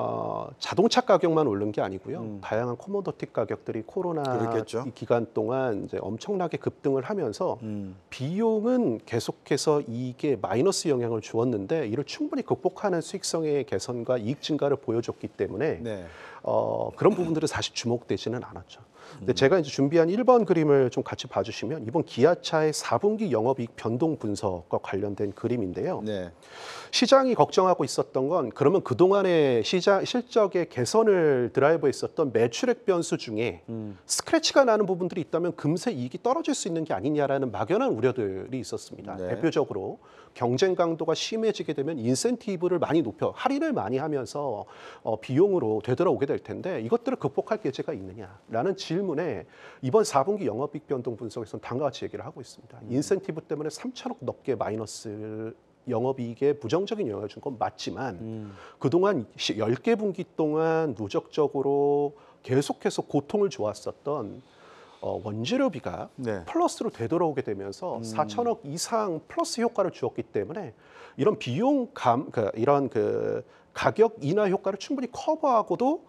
어, 자동차 가격만 오른 게 아니고요. 음. 다양한 코모더티 가격들이 코로나 그렇겠죠. 이 기간 동안 이제 엄청나게 급등을 하면서 음. 비용은 계속해서 이게 마이너스 영향을 주었는데 이를 충분히 극복하는 수익성의 개선과 이익 증가를 보여줬기 때문에 네. 어, 그런 부분들은 사실 주목되지는 않았죠. 근데 음. 제가 이제 준비한 1번 그림을 좀 같이 봐주시면 이번 기아차의 4분기 영업이익 변동 분석과 관련된 그림인데요. 네. 시장이 걱정하고 있었던 건 그러면 그동안의 시장 실적의 개선을 드라이브에 있었던 매출액 변수 중에 음. 스크래치가 나는 부분들이 있다면 금세 이익이 떨어질 수 있는 게 아니냐라는 막연한 우려들이 있었습니다. 네. 대표적으로 경쟁 강도가 심해지게 되면 인센티브를 많이 높여 할인을 많이 하면서 어, 비용으로 되돌아오게 될 텐데 이것들을 극복할 계제가 있느냐라는 질문에 이번 4분기 영업이익 변동 분석에서는 다음과 같이 얘기를 하고 있습니다. 음. 인센티브 때문에 3천억 넘게 마이너스 영업이익에 부정적인 영향을 준 건 맞지만 음. 그동안 10개 분기 동안 누적적으로 계속해서 고통을 주었었던 어, 원재료비가 네. 플러스로 되돌아오게 되면서 음. 4천억 이상 플러스 효과를 주었기 때문에 이런 비용 감, 그, 이런 그 가격 인하 효과를 충분히 커버하고도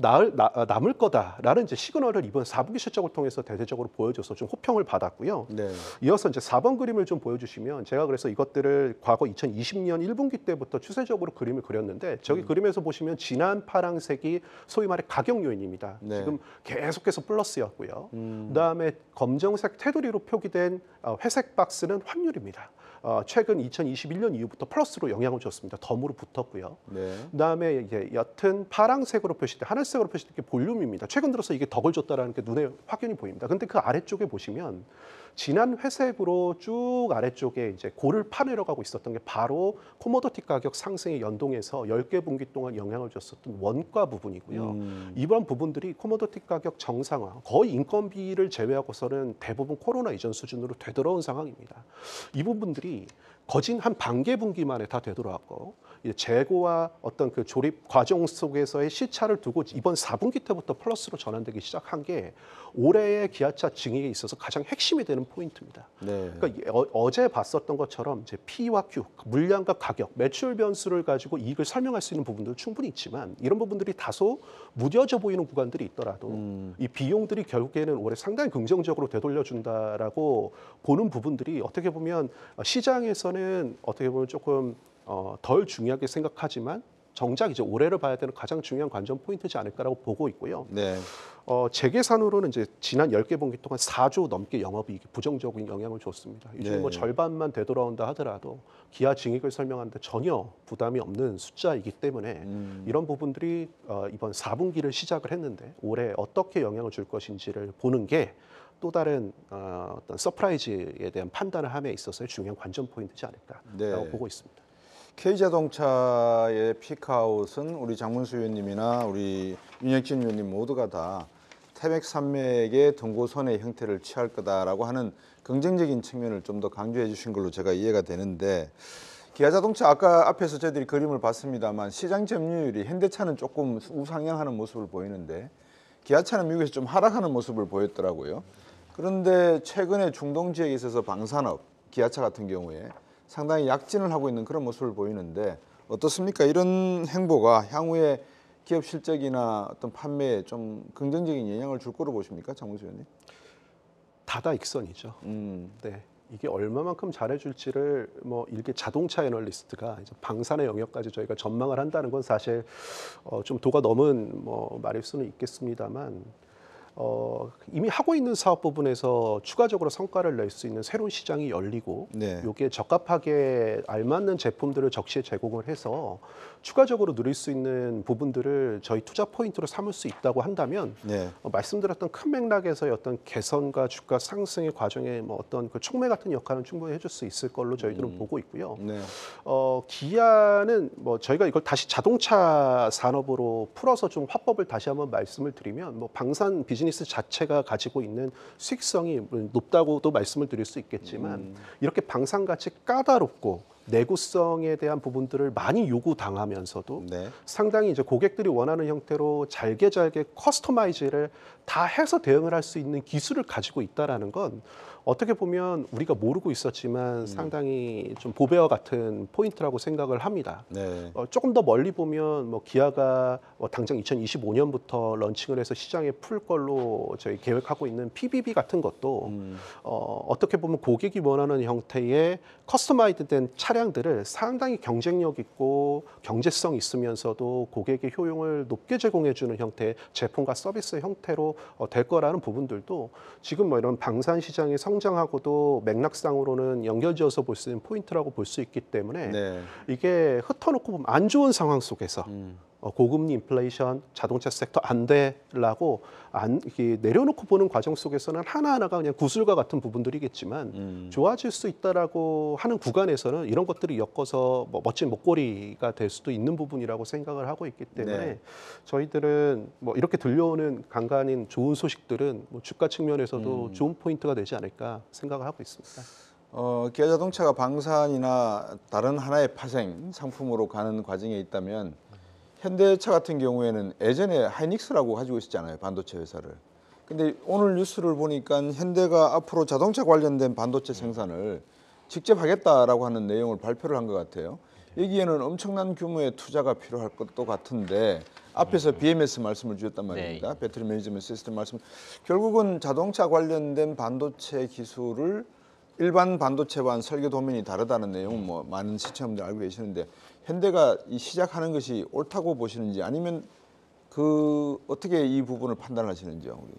나을, 나, 아, 남을 거다라는 이제 시그널을 이번 사분기 실적을 통해서 대대적으로 보여줘서 좀 호평을 받았고요. 네. 이어서 이제 4번 그림을 좀 보여주시면 제가 그래서 이것들을 과거 2020년 1분기 때부터 추세적으로 그림을 그렸는데 저기 음. 그림에서 보시면 진한 파랑색이 소위 말해 가격 요인입니다. 네. 지금 계속해서 플러스였고요. 음. 그다음에 검정색 테두리로 표기된 어, 회색 박스는 환율입니다. 어, 최근 2021년 이후부터 플러스로 영향을 줬습니다. 덤으로 붙었고요. 네. 그다음에 이제 옅은 파랑색으로 표시돼 하늘색으로 표시된 게 볼륨입니다. 최근 들어서 이게 덕을 줬다라는 게 눈에 확연히 보입니다. 근데 그 아래쪽에 보시면 지난 회색으로 쭉 아래쪽에 이제 고를 파내려가고 있었던 게 바로 코모더티 가격 상승에 연동해서 10개 분기 동안 영향을 줬었던 원가 부분이고요. 음. 이번 부분들이 코모더티 가격 정상화, 거의 인건비를 제외하고서는 대부분 코로나 이전 수준으로 되돌아온 상황입니다. 이 부분들이 거진 한 반 개 분기만에 다 되돌아왔고 이제 재고와 어떤 그 조립 과정 속에서의 시차를 두고 이번 4분기 때부터 플러스로 전환되기 시작한 게 올해의 기아차 증액에 있어서 가장 핵심이 되는 포인트입니다. 네. 그러니까 어, 제 봤었던 것처럼 이제 P와 Q, 그 물량과 가격, 매출 변수를 가지고 이익을 설명할 수 있는 부분도 충분히 있지만 이런 부분들이 다소 무뎌져 보이는 구간들이 있더라도 음. 이 비용들이 결국에는 올해 상당히 긍정적으로 되돌려준다라고 보는 부분들이 어떻게 보면 시장에서는 어떻게 보면 조금 어, 덜 중요하게 생각하지만 정작 이제 올해를 봐야 되는 가장 중요한 관전 포인트지 않을까라고 보고 있고요. 네. 어, 재 계산으로는 이제 지난 열개 분기 동안 4조 넘게 영업이익이 부정적인 영향을 줬습니다. 이 중에 뭐 네. 뭐 절반만 되돌아온다 하더라도 기아 증익을 설명하는데 전혀 부담이 없는 숫자이기 때문에 음. 이런 부분들이 어, 이번 4분기를 시작을 했는데 올해 어떻게 영향을 줄 것인지를 보는 게 또 다른 어, 어떤 서프라이즈에 대한 판단을 함에 있어서의 중요한 관전 포인트지 않을까라고 네. 보고 있습니다. K자동차의 피크아웃은 우리 장문수 의원님이나 우리 윤혁진 의원님 모두가 다 태백 산맥의 등고선의 형태를 취할 거다라고 하는 긍정적인 측면을 좀 더 강조해 주신 걸로 제가 이해가 되는데 기아 자동차 아까 앞에서 저희들이 그림을 봤습니다만 시장 점유율이 현대차는 조금 우상향하는 모습을 보이는데 기아차는 미국에서 좀 하락하는 모습을 보였더라고요. 그런데 최근에 중동 지역에 있어서 방산업, 기아차 같은 경우에 상당히 약진을 하고 있는 그런 모습을 보이는데 어떻습니까? 이런 행보가 향후에 기업 실적이나 어떤 판매에 좀 긍정적인 영향을 줄 거로 보십니까, 장우수 위원님? 다다익선이죠. 음. 네. 이게 얼마만큼 잘해줄지를 뭐 이렇게 자동차 애널리스트가 이제 방산의 영역까지 저희가 전망을 한다는 건 사실 어, 좀 도가 넘은 뭐 말일 수는 있겠습니다만 어, 이미 하고 있는 사업 부분에서 추가적으로 성과를 낼 수 있는 새로운 시장이 열리고 네. 요게 적합하게 알맞는 제품들을 적시에 제공을 해서 추가적으로 누릴 수 있는 부분들을 저희 투자 포인트로 삼을 수 있다고 한다면 네. 어, 말씀드렸던 큰 맥락에서의 어떤 개선과 주가 상승의 과정에 뭐 어떤 그 촉매 같은 역할은 충분히 해줄 수 있을 걸로 저희들은 음. 보고 있고요. 네. 어, 기아는 뭐 저희가 이걸 다시 자동차 산업으로 풀어서 좀 화법을 다시 한번 말씀을 드리면 뭐 방산 비즈 비즈니스 자체가 가지고 있는 수익성이 높다고도 말씀을 드릴 수 있겠지만 음. 이렇게 방산같이 까다롭고 내구성에 대한 부분들을 많이 요구당하면서도 네. 상당히 이제 고객들이 원하는 형태로 잘게 잘게 커스터마이즈를 다 해서 대응을 할 수 있는 기술을 가지고 있다라는 건 어떻게 보면 우리가 모르고 있었지만 음. 상당히 좀 보배와 같은 포인트라고 생각을 합니다. 네. 어, 조금 더 멀리 보면 뭐 기아가 어, 당장 2025년부터 런칭을 해서 시장에 풀 걸로 저희 계획하고 있는 PBB 같은 것도 음. 어, 어떻게 보면 고객이 원하는 형태의 커스터마이드된 차량들을 상당히 경쟁력 있고 경제성 있으면서도 고객의 효용을 높게 제공해주는 형태의 제품과 서비스 형태로 어, 될 거라는 부분들도 지금 뭐 이런 방산 시장의 성 성장하고도 맥락상으로는 연결지어서 볼 수 있는 포인트라고 볼 수 있기 때문에 네. 이게 흩어놓고 보면 안 좋은 상황 속에서 음. 어, 고금리 인플레이션, 자동차 섹터 안 돼라고 안 내려놓고 보는 과정 속에서는 하나하나가 그냥 구슬과 같은 부분들이겠지만 음. 좋아질 수 있다라고 하는 구간에서는 이런 것들이 엮어서 뭐 멋진 목걸이가 될 수도 있는 부분이라고 생각을 하고 있기 때문에 네. 저희들은 뭐 이렇게 들려오는 간간인 좋은 소식들은 뭐 주가 측면에서도 음. 좋은 포인트가 되지 않을까 생각을 하고 있습니다. 어, 기아자동차가 방산이나 다른 하나의 파생 상품으로 가는 과정에 있다면 현대차 같은 경우에는 예전에 하이닉스라고 가지고 있었잖아요. 반도체 회사를. 근데 오늘 뉴스를 보니까 현대가 앞으로 자동차 관련된 반도체 생산을 직접 하겠다라고 하는 내용을 발표를 한 것 같아요. 여기에는 엄청난 규모의 투자가 필요할 것도 같은데 앞에서 BMS 말씀을 주셨단 네. 말입니다. 네. 배터리 매니지먼트 시스템 말씀. 결국은 자동차 관련된 반도체 기술을 일반 반도체와 설계 도면이 다르다는 내용 은뭐 많은 시청자분들 알고 계시는데 현대가 시작하는 것이 옳다고 보시는지 아니면 그 어떻게 이 부분을 판단하시는지요? 우리.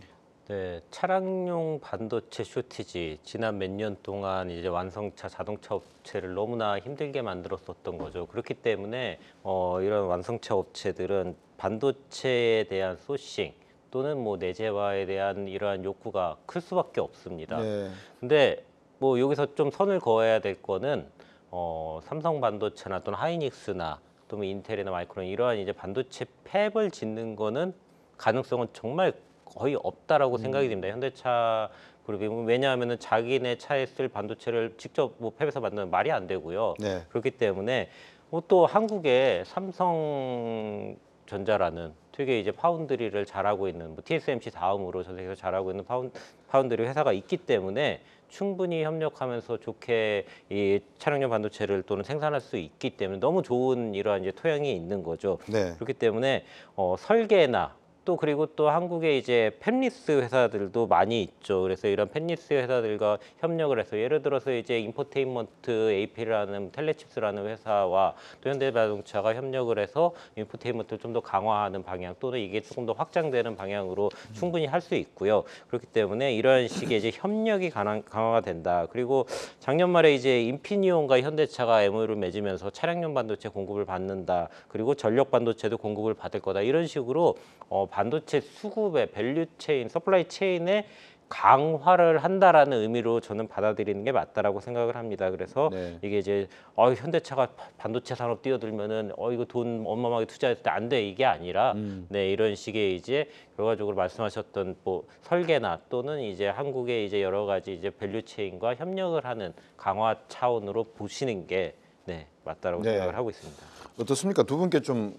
네, 차량용 반도체 쇼티지 지난 몇 년 동안 이제 완성차 자동차 업체를 너무나 힘들게 만들었었던 거죠. 그렇기 때문에 어, 이런 완성차 업체들은 반도체에 대한 소싱 또는 뭐 내재화에 대한 이러한 욕구가 클 수밖에 없습니다. 네. 근데 뭐 여기서 좀 선을 그어야 될 거는 어, 삼성 반도체나 또는 하이닉스나 또는 인텔이나 마이크론 이러한 이제 반도체 팹을 짓는 거는 가능성은 정말 거의 없다라고 음. 생각이 됩니다. 현대차 그룹이 왜냐하면 자기네 차에 쓸 반도체를 직접 뭐 팹에서 만드는 말이 안 되고요. 네. 그렇기 때문에 뭐또 한국에 삼성전자라는 되게 이제 파운드리를 잘하고 있는 뭐 TSMC 다음으로 전 세계에서 잘하고 있는 파운, 파운드리 회사가 있기 때문에 충분히 협력하면서 좋게 이 차량용 반도체를 또는 생산할 수 있기 때문에 너무 좋은 이러한 이제 토양이 있는 거죠. 네. 그렇기 때문에 어, 설계나 또 그리고 또 한국에 이제 펩리스 회사들도 많이 있죠. 그래서 이런 펩리스 회사들과 협력을 해서 예를 들어서 이제 인포테인먼트 AP라는 텔레칩스라는 회사와 또 현대자동차가 협력을 해서 인포테인먼트를 좀 더 강화하는 방향 또는 이게 조금 더 확장되는 방향으로 충분히 할 수 있고요. 그렇기 때문에 이런 식의 이제 협력이 가능, 강화가 된다. 그리고 작년 말에 이제 인피니온과 현대차가 MOU를 맺으면서 차량용 반도체 공급을 받는다. 그리고 전력 반도체도 공급을 받을 거다. 이런 식으로 어, 반도체 수급의 밸류 체인, 서플라이 체인의 강화를 한다라는 의미로 저는 받아들이는 게 맞다라고 생각을 합니다. 그래서 네. 이게 이제 어 현대차가 반도체 산업 뛰어들면은 어 이거 돈어마마하게 투자했을 때안돼 이게 아니라 음. 네 이런 식의 이제 결과적으로 말씀하셨던 뭐 설계나 또는 이제 한국의 이제 여러 가지 이제 밸류 체인과 협력을 하는 강화 차원으로 보시는 게 네, 맞다라고 네. 생각을 하고 있습니다. 어떻습니까? 두 분께 좀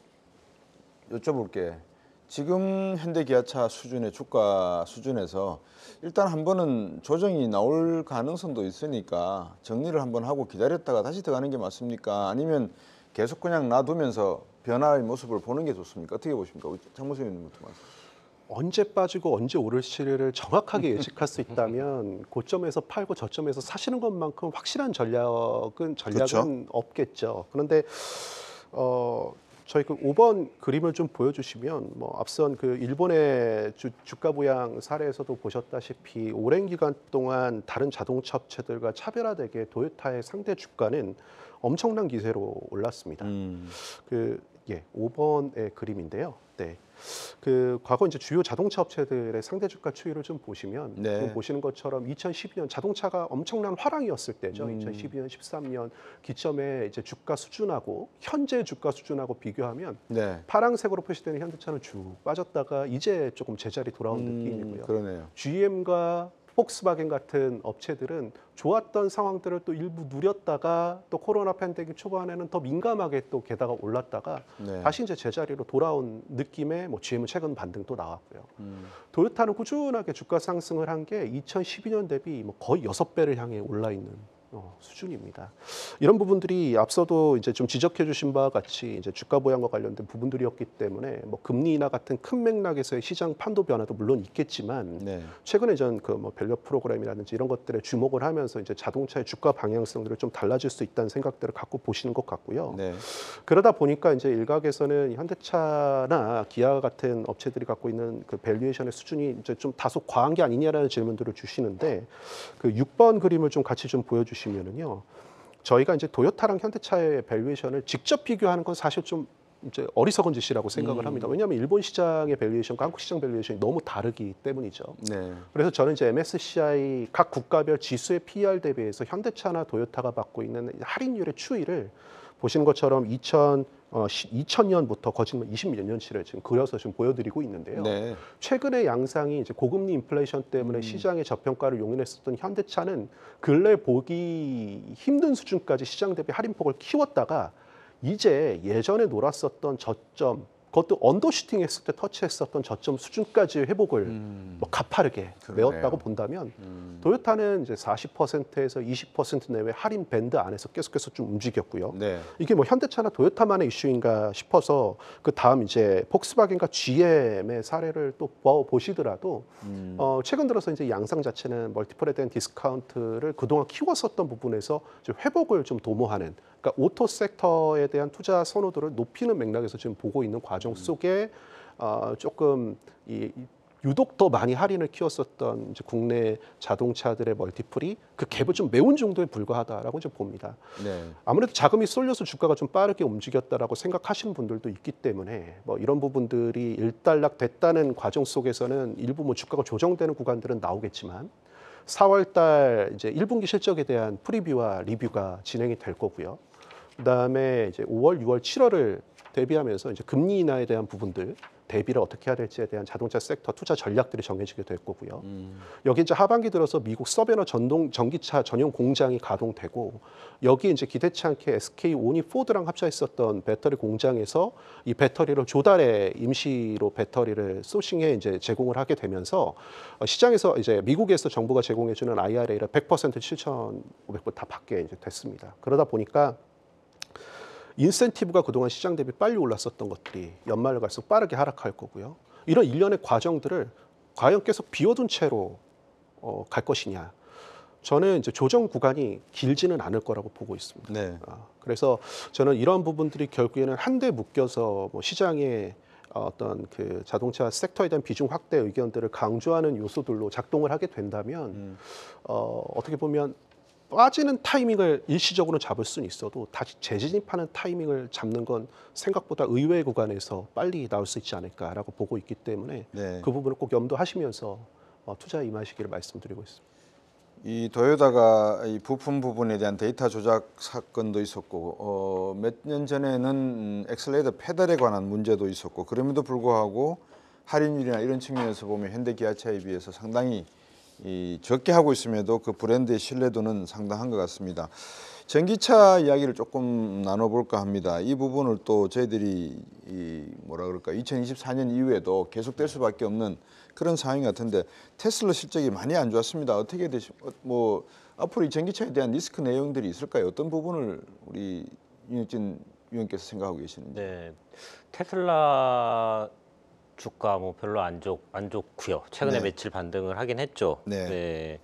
여쭤볼게. 지금 현대기아차 수준의 주가 수준에서 일단 한 번은 조정이 나올 가능성도 있으니까 정리를 한번 하고 기다렸다가 다시 들어가는 게 맞습니까? 아니면 계속 그냥 놔두면서 변화의 모습을 보는 게 좋습니까? 어떻게 보십니까? 장모선생님부터 말씀. 언제 빠지고 언제 오를시를 정확하게 예측할 수 있다면 고점에서 팔고 저점에서 사시는 것만큼 확실한 전략은 전략은 그렇죠? 없겠죠. 그런데 어 저희 그 5번 그림을 좀 보여주시면 뭐 앞선 그 일본의 주, 주가 부양 사례에서도 보셨다시피 오랜 기간 동안 다른 자동차 업체들과 차별화되게 도요타의 상대 주가는 엄청난 기세로 올랐습니다. 음. 그 예, 5번의 그림인데요. 때, 그 과거 이제 주요 자동차 업체들의 상대 주가 추이를 좀 보시면 네. 지금 보시는 것처럼 2012년 자동차가 엄청난 화랑이었을 때죠. 음. 2012년, 13년 기점에 이제 주가 수준하고 현재 주가 수준하고 비교하면 네. 파랑색으로 표시되는 현대차는 쭉 빠졌다가 이제 조금 제자리 돌아온 음, 느낌이고요. 그러네요. GM과 폭스바겐 같은 업체들은 좋았던 상황들을 또 일부 누렸다가 또 코로나 팬데믹 초반에는 더 민감하게 또 게다가 올랐다가 네. 다시 이제 제자리로 돌아온 느낌의 뭐 GM은 최근 반등 또 나왔고요. 음. 도요타는 꾸준하게 주가 상승을 한 게 2012년 대비 뭐 거의 여섯 배를 향해 올라 있는 어, 수준입니다. 이런 부분들이 앞서도 이제 좀 지적해 주신 바와 같이 이제 주가 보양과 관련된 부분들이었기 때문에 뭐 금리나 같은 큰 맥락에서의 시장 판도 변화도 물론 있겠지만 네. 최근에 전 그 뭐 밸력 프로그램이라든지 이런 것들에 주목을 하면서 이제 자동차의 주가 방향성들을 좀 달라질 수 있다는 생각들을 갖고 보시는 것 같고요. 네. 그러다 보니까 이제 일각에서는 현대차나 기아 같은 업체들이 갖고 있는 그 밸류에이션의 수준이 이제 좀 다소 과한 게 아니냐라는 질문들을 주시는데 그 6번 그림을 좀 같이 좀 보여주시 면 보시면은요. 저희가 이제 도요타랑 현대차의 밸류에이션을 직접 비교하는 건 사실 좀 이제 어리석은 짓이라고 생각을 음. 합니다. 왜냐하면 일본 시장의 밸류에이션과 한국 시장 밸류에이션이 너무 다르기 때문이죠. 네. 그래서 저는 이제 MSCI 각 국가별 지수의 p r 대비해서 현대차나 도요타가 받고 있는 할인율의 추이를 보시는 것처럼 2000 어, 2000년부터 거짓말 20년치를 지금 그려서 지금 보여드리고 있는데요. 네. 최근의 양상이 이제 고금리 인플레이션 때문에 음. 시장의 저평가를 용인했었던 현대차는 근래 보기 힘든 수준까지 시장 대비 할인폭을 키웠다가 이제 예전에 놀았었던 저점 그것도 언더슈팅 했을 때 터치했었던 저점 수준까지 회복을 음. 뭐 가파르게 그러네요. 메웠다고 본다면 음. 도요타는 이제 40%에서 20% 내외 할인 밴드 안에서 계속해서 좀 움직였고요. 네. 이게 뭐 현대차나 도요타만의 이슈인가 싶어서 그 다음 이제 폭스바겐과 GM의 사례를 또 보시더라도 음. 어, 최근 들어서 이제 양상 자체는 멀티플에 대한 디스카운트를 그동안 키웠었던 부분에서 회복을 좀 도모하는 그러니까 오토 섹터에 대한 투자 선호도를 높이는 맥락에서 지금 보고 있는 과정 음. 속에 어, 조금 이 유독 더 많이 할인을 키웠었던 이제 국내 자동차들의 멀티플이 그 갭을 음. 좀 메운 정도에 불과하다라고 이제 봅니다. 네. 아무래도 자금이 쏠려서 주가가 좀 빠르게 움직였다라고 생각하시는 분들도 있기 때문에 뭐 이런 부분들이 일단락 됐다는 과정 속에서는 일부 뭐 주가가 조정되는 구간들은 나오겠지만 4월 달 이제 1분기 실적에 대한 프리뷰와 리뷰가 진행이 될 거고요. 그다음에 이제 5월, 6월, 7월을 대비하면서 이제 금리 인하에 대한 부분들 대비를 어떻게 해야 될지에 대한 자동차 섹터 투자 전략들이 정해지게 될 거고요. 음. 여기 이제 하반기 들어서 미국 서베너 전동 전기차 전용 공장이 가동되고 여기 이제 기대치 않게 SK 온이 포드랑 합쳐있었던 배터리 공장에서 이 배터리를 조달해 임시로 배터리를 소싱해 이제 제공을 하게 되면서 어, 시장에서 이제 미국에서 정부가 제공해주는 IRA를 100% 7,500불 다 받게 이제 됐습니다. 그러다 보니까 인센티브가 그동안 시장 대비 빨리 올랐었던 것들이 연말 갈수록 빠르게 하락할 거고요. 이런 일련의 과정들을 과연 계속 비워둔 채로 어, 갈 것이냐. 저는 이제 조정 구간이 길지는 않을 거라고 보고 있습니다. 네. 아, 그래서 저는 이런 부분들이 결국에는 한데 묶여서 뭐 시장에 어, 어떤 그 자동차 섹터에 대한 비중 확대 의견들을 강조하는 요소들로 작동을 하게 된다면 음. 어, 어떻게 보면 빠지는 타이밍을 일시적으로 잡을 수는 있어도 다시 재진입하는 타이밍을 잡는 건 생각보다 의외의 구간에서 빨리 나올 수 있지 않을까라고 보고 있기 때문에 네. 그 부분을 꼭 염두하시면서 어, 투자에 임하시기를 말씀드리고 있습니다. 이 도요다가 이 부품 부분에 대한 데이터 조작 사건도 있었고 어, 몇년 전에는 엑셀레이터 페달에 관한 문제도 있었고 그럼에도 불구하고 할인율이나 이런 측면에서 보면 현대 기아차에 비해서 상당히 이 적게 하고 있음에도 그 브랜드의 신뢰도는 상당한 것 같습니다. 전기차 이야기를 조금 나눠볼까 합니다. 이 부분을 또 저희들이 이 뭐라 그럴까 2024년 이후에도 계속될 네. 수밖에 없는 그런 상황 같은데 테슬라 실적이 많이 안 좋았습니다. 어떻게 되시? 어, 뭐 앞으로 이 전기차에 대한 리스크 내용들이 있을까요? 어떤 부분을 우리 윤혁진 위원께서 생각하고 계시는지. 네, 테슬라 주가 뭐 별로 안, 좋, 안 좋고요. 최근에 네. 며칠 반등을 하긴 했죠. 네. 네.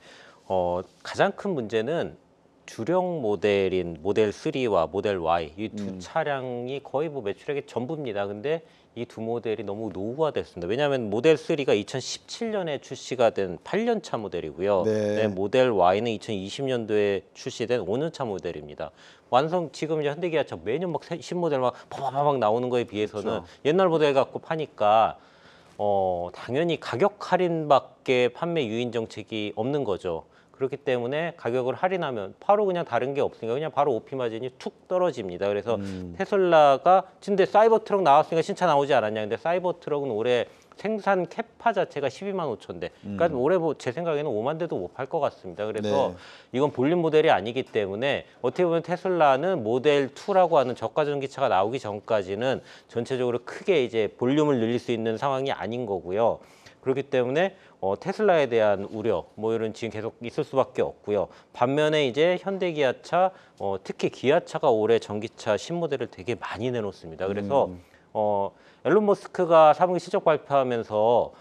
어, 가장 큰 문제는 주력 모델인 모델 3와 모델 Y 이두 음. 차량이 거의 뭐 매출액의 전부입니다. 근데 이 두 모델이 너무 노후화 됐습니다. 왜냐하면 모델 3가 2017년에 출시가 된 8년 차 모델이고요. 네. 네, 모델 Y는 2020년도에 출시된 5년 차 모델입니다. 완성 지금 이제 현대기아차 매년 막 신모델 막 파바바박 나오는 거에 비해서는 그렇죠. 옛날 모델 갖고 파니까 어 당연히 가격 할인밖에 판매 유인 정책이 없는 거죠. 그렇기 때문에 가격을 할인하면 바로 그냥 다른 게 없으니까 그냥 바로 오피 마진이 툭 떨어집니다. 그래서 음. 테슬라가 근데 사이버 트럭 나왔으니까 신차 나오지 않았냐. 근데 사이버 트럭은 올해 생산 캐파 자체가 12만 5천대. 그러니까 음. 올해 뭐제 생각에는 5만 대도 못 팔 것 같습니다. 그래서 네. 이건 볼륨 모델이 아니기 때문에 어떻게 보면 테슬라는 모델 2라고 하는 저가 전기차가 나오기 전까지는 전체적으로 크게 이제 볼륨을 늘릴 수 있는 상황이 아닌 거고요. 그렇기 때문에 어, 테슬라에 대한 우려 뭐 이런 지금 계속 있을 수밖에 없고요. 반면에 이제 현대 기아차 어, 특히 기아차가 올해 전기차 신모델을 되게 많이 내놓습니다. 그래서 음. 어, 앨런 머스크가 4분기 실적 발표하면서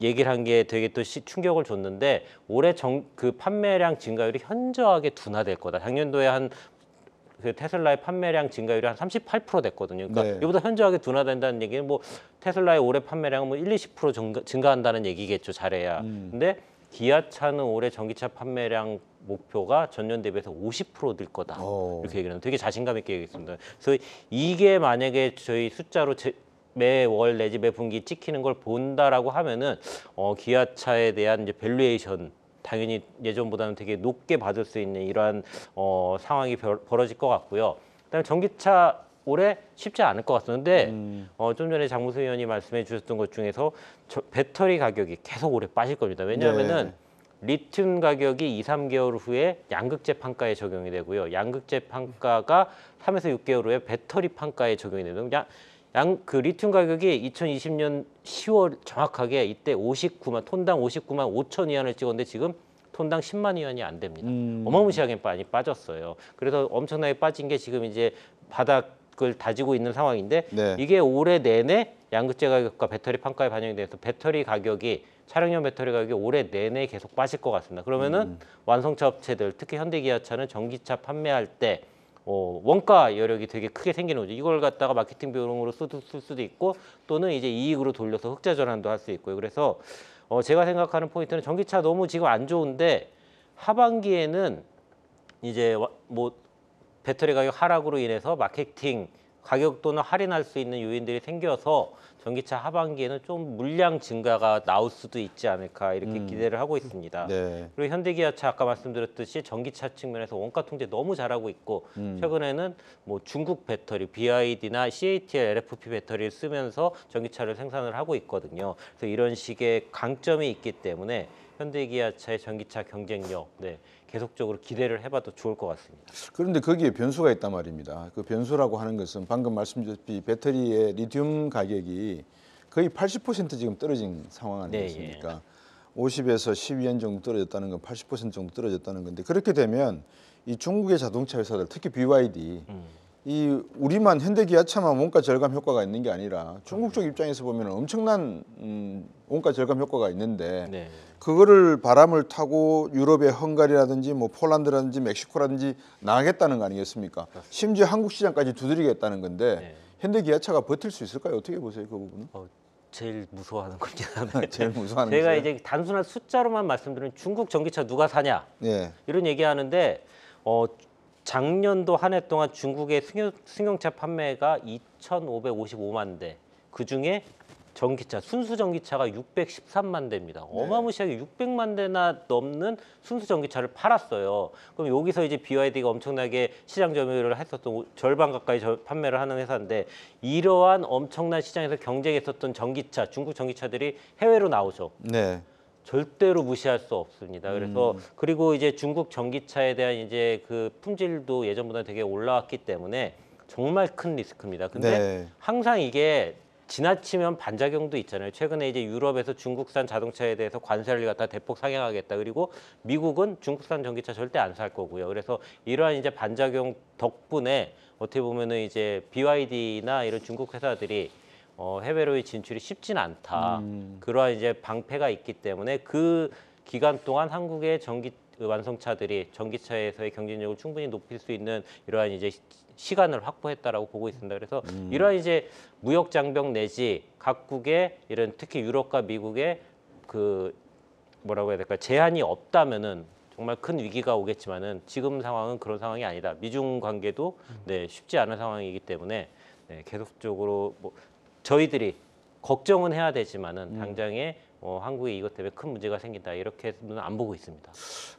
얘기를 한 게 되게 또 시, 충격을 줬는데 올해 정, 그 판매량 증가율이 현저하게 둔화될 거다. 작년도에 한그 테슬라의 판매량 증가율이 한 38% 됐거든요. 그러니까 네. 이보다 현저하게 둔화된다는 얘기는 뭐 테슬라의 올해 판매량은 뭐 1, 20% 증가, 증가한다는 얘기겠죠. 잘해야. 음. 근데 기아차는 올해 전기차 판매량 목표가 전년 대비해서 50%늘 거다. 오. 어. 이렇게 얘기를 하는 되게 자신감 있게 얘기했습니다. 그래서 이게 만약에 저희 숫자로 제, 매월 내지 매 분기 찍히는 걸 본다라고 하면은 어, 기아차에 대한 이제 밸류에이션 당연히 예전보다는 되게 높게 받을 수 있는 이러한 어, 상황이 벌, 벌어질 것 같고요. 그다음에 전기차 올해 쉽지 않을 것 같은데 음. 어, 좀 전에 장무수 의원이 말씀해 주셨던 것 중에서 저, 배터리 가격이 계속 올해 빠질 겁니다. 왜냐하면은 네. 네, 네. 리튬 가격이 2, 3개월 후에 양극재 판가에 적용이 되고요. 양극재 판가가 3에서 6개월 후에 배터리 판가에 적용이 되는 양, 양, 그 리튬 가격이 2020년 10월 정확하게 이때 59만, 톤당 59만 5천 위안을 찍었는데 지금 톤당 10만 위안이 안 됩니다. 음. 어마무시하게 많이 빠졌어요. 그래서 엄청나게 빠진 게 지금 이제 바닥 가격 다지고 있는 상황인데 네. 이게 올해 내내 양극재 가격과 배터리 판가에 반영이 돼서 배터리 가격이 차량용 배터리 가격이 올해 내내 계속 빠질 것 같습니다. 그러면은 음. 완성차 업체들 특히 현대기아차는 전기차 판매할 때 어, 원가 여력이 되게 크게 생기는 거죠. 이걸 갖다가 마케팅 비용으로 쓸, 쓸 수도 있고 또는 이제 이익으로 돌려서 흑자 전환도 할 수 있고요. 그래서 어, 제가 생각하는 포인트는 전기차 너무 지금 안 좋은데 하반기에는 이제 뭐 배터리 가격 하락으로 인해서 마케팅 가격 또는 할인할 수 있는 요인들이 생겨서 전기차 하반기에는 좀 물량 증가가 나올 수도 있지 않을까 이렇게 음. 기대를 하고 있습니다. 네. 그리고 현대기아차 아까 말씀드렸듯이 전기차 측면에서 원가 통제 너무 잘하고 있고 음. 최근에는 뭐 중국 배터리 BID나 CATL, LFP 배터리를 쓰면서 전기차를 생산을 하고 있거든요. 그래서 이런 식의 강점이 있기 때문에 현대기아차의 전기차 경쟁력 네. 계속적으로 기대를 해봐도 좋을 것 같습니다. 그런데 거기에 변수가 있단 말입니다. 그 변수라고 하는 것은 방금 말씀드렸듯이 배터리의 리튬 가격이 거의 80% 지금 떨어진 상황 아니겠습니까? 네, 예. 50에서 12엔 정도 떨어졌다는 건 80% 정도 떨어졌다는 건데 그렇게 되면 이 중국의 자동차 회사들 특히 BYD 음. 이 우리만 현대기아차만 원가 절감 효과가 있는 게 아니라 중국 쪽 입장에서 보면 엄청난 음, 원가 절감 효과가 있는데 네. 그거를 바람을 타고 유럽의 헝가리라든지 뭐 폴란드라든지 멕시코라든지 나가겠다는 거 아니겠습니까? 그렇습니다. 심지어 한국 시장까지 두드리겠다는 건데 네. 현대기아차가 버틸 수 있을까요? 어떻게 보세요 그 부분은? 어, 제일 무서워하는 겁니다. 제일 무서워하는 제가 거세요? 이제 단순한 숫자로만 말씀드리면 중국 전기차 누가 사냐 네. 이런 얘기하는데 어, 작년도 한 해 동안 중국의 승용, 승용차 판매가 2,555만 대. 그 중에 전기차, 순수 전기차가 613만 대입니다. 네. 어마무시하게 600만 대나 넘는 순수 전기차를 팔았어요. 그럼 여기서 이제 BYD가 엄청나게 시장 점유율을 했었던 절반 가까이 저, 판매를 하는 회사인데 이러한 엄청난 시장에서 경쟁했었던 전기차, 중국 전기차들이 해외로 나오죠. 네. 절대로 무시할 수 없습니다. 그래서 음. 그리고 이제 중국 전기차에 대한 이제 그 품질도 예전보다 되게 올라왔기 때문에 정말 큰 리스크입니다. 근데 네. 항상 이게 지나치면 반작용도 있잖아요. 최근에 이제 유럽에서 중국산 자동차에 대해서 관세를 갖다 대폭 상향하겠다. 그리고 미국은 중국산 전기차 절대 안 살 거고요. 그래서 이러한 이제 반작용 덕분에 어떻게 보면은 이제 BYD나 이런 중국 회사들이 어, 해외로의 진출이 쉽진 않다. 음. 그러한 이제 방패가 있기 때문에 그 기간 동안 한국의 전기 완성차들이 전기차에서의 경쟁력을 충분히 높일 수 있는 이러한 이제 시간을 확보했다라고 보고 있습니다. 그래서 음. 이러한 이제 무역 장벽 내지 각국의 이런 특히 유럽과 미국의 그 뭐라고 해야 될까 제한이 없다면은 정말 큰 위기가 오겠지만은 지금 상황은 그런 상황이 아니다. 미중 관계도 음. 네 쉽지 않은 상황이기 때문에 네, 계속적으로 뭐 저희들이 걱정은 해야 되지만은 음. 당장에 어, 한국에 이것 때문에 큰 문제가 생긴다 이렇게는 안 보고 있습니다.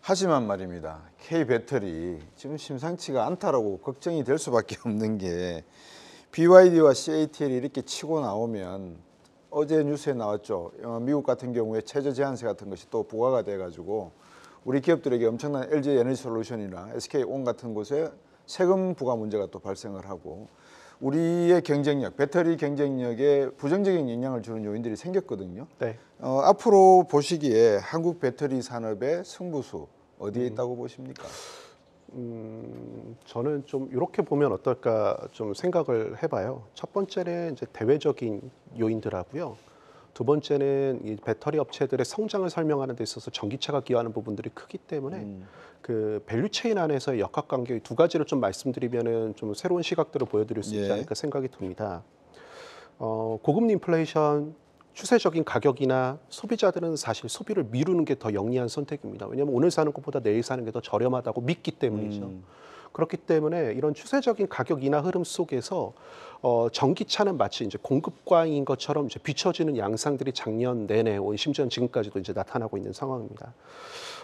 하지만 말입니다. K 배터리 지금 심상치가 않다라고 걱정이 될 수밖에 없는 게 BYD와 CATL이 이렇게 치고 나오면 어제 뉴스에 나왔죠. 어, 미국 같은 경우에 최저 제한세 같은 것이 또 부과가 돼가지고 우리 기업들에게 엄청난 LG 에너지 솔루션이나 SK 온 같은 곳에 세금 부과 문제가 또 발생을 하고 우리의 경쟁력, 배터리 경쟁력에 부정적인 영향을 주는 요인들이 생겼거든요. 네. 어, 앞으로 보시기에 한국 배터리 산업의 승부수 어디에 음. 있다고 보십니까? 음, 저는 좀 이렇게 보면 어떨까 좀 생각을 해봐요. 첫 번째는 이제 대외적인 요인들하고요. 두 번째는 이 배터리 업체들의 성장을 설명하는 데 있어서 전기차가 기여하는 부분들이 크기 때문에 음. 그 밸류체인 안에서의 역학관계 두 가지를 좀 말씀드리면은 좀 새로운 시각들을 보여드릴 수 있지 예. 않을까 생각이 듭니다. 어, 고급 인플레이션 추세적인 가격이나 소비자들은 사실 소비를 미루는 게 더 영리한 선택입니다. 왜냐하면 오늘 사는 것보다 내일 사는 게 더 저렴하다고 믿기 때문이죠. 음. 그렇기 때문에 이런 추세적인 가격 인하 흐름 속에서 어, 전기차는 마치 이제 공급과잉인 것처럼 이제 비춰지는 양상들이 작년 내내 온 심지어 는 지금까지도 이제 나타나고 있는 상황입니다.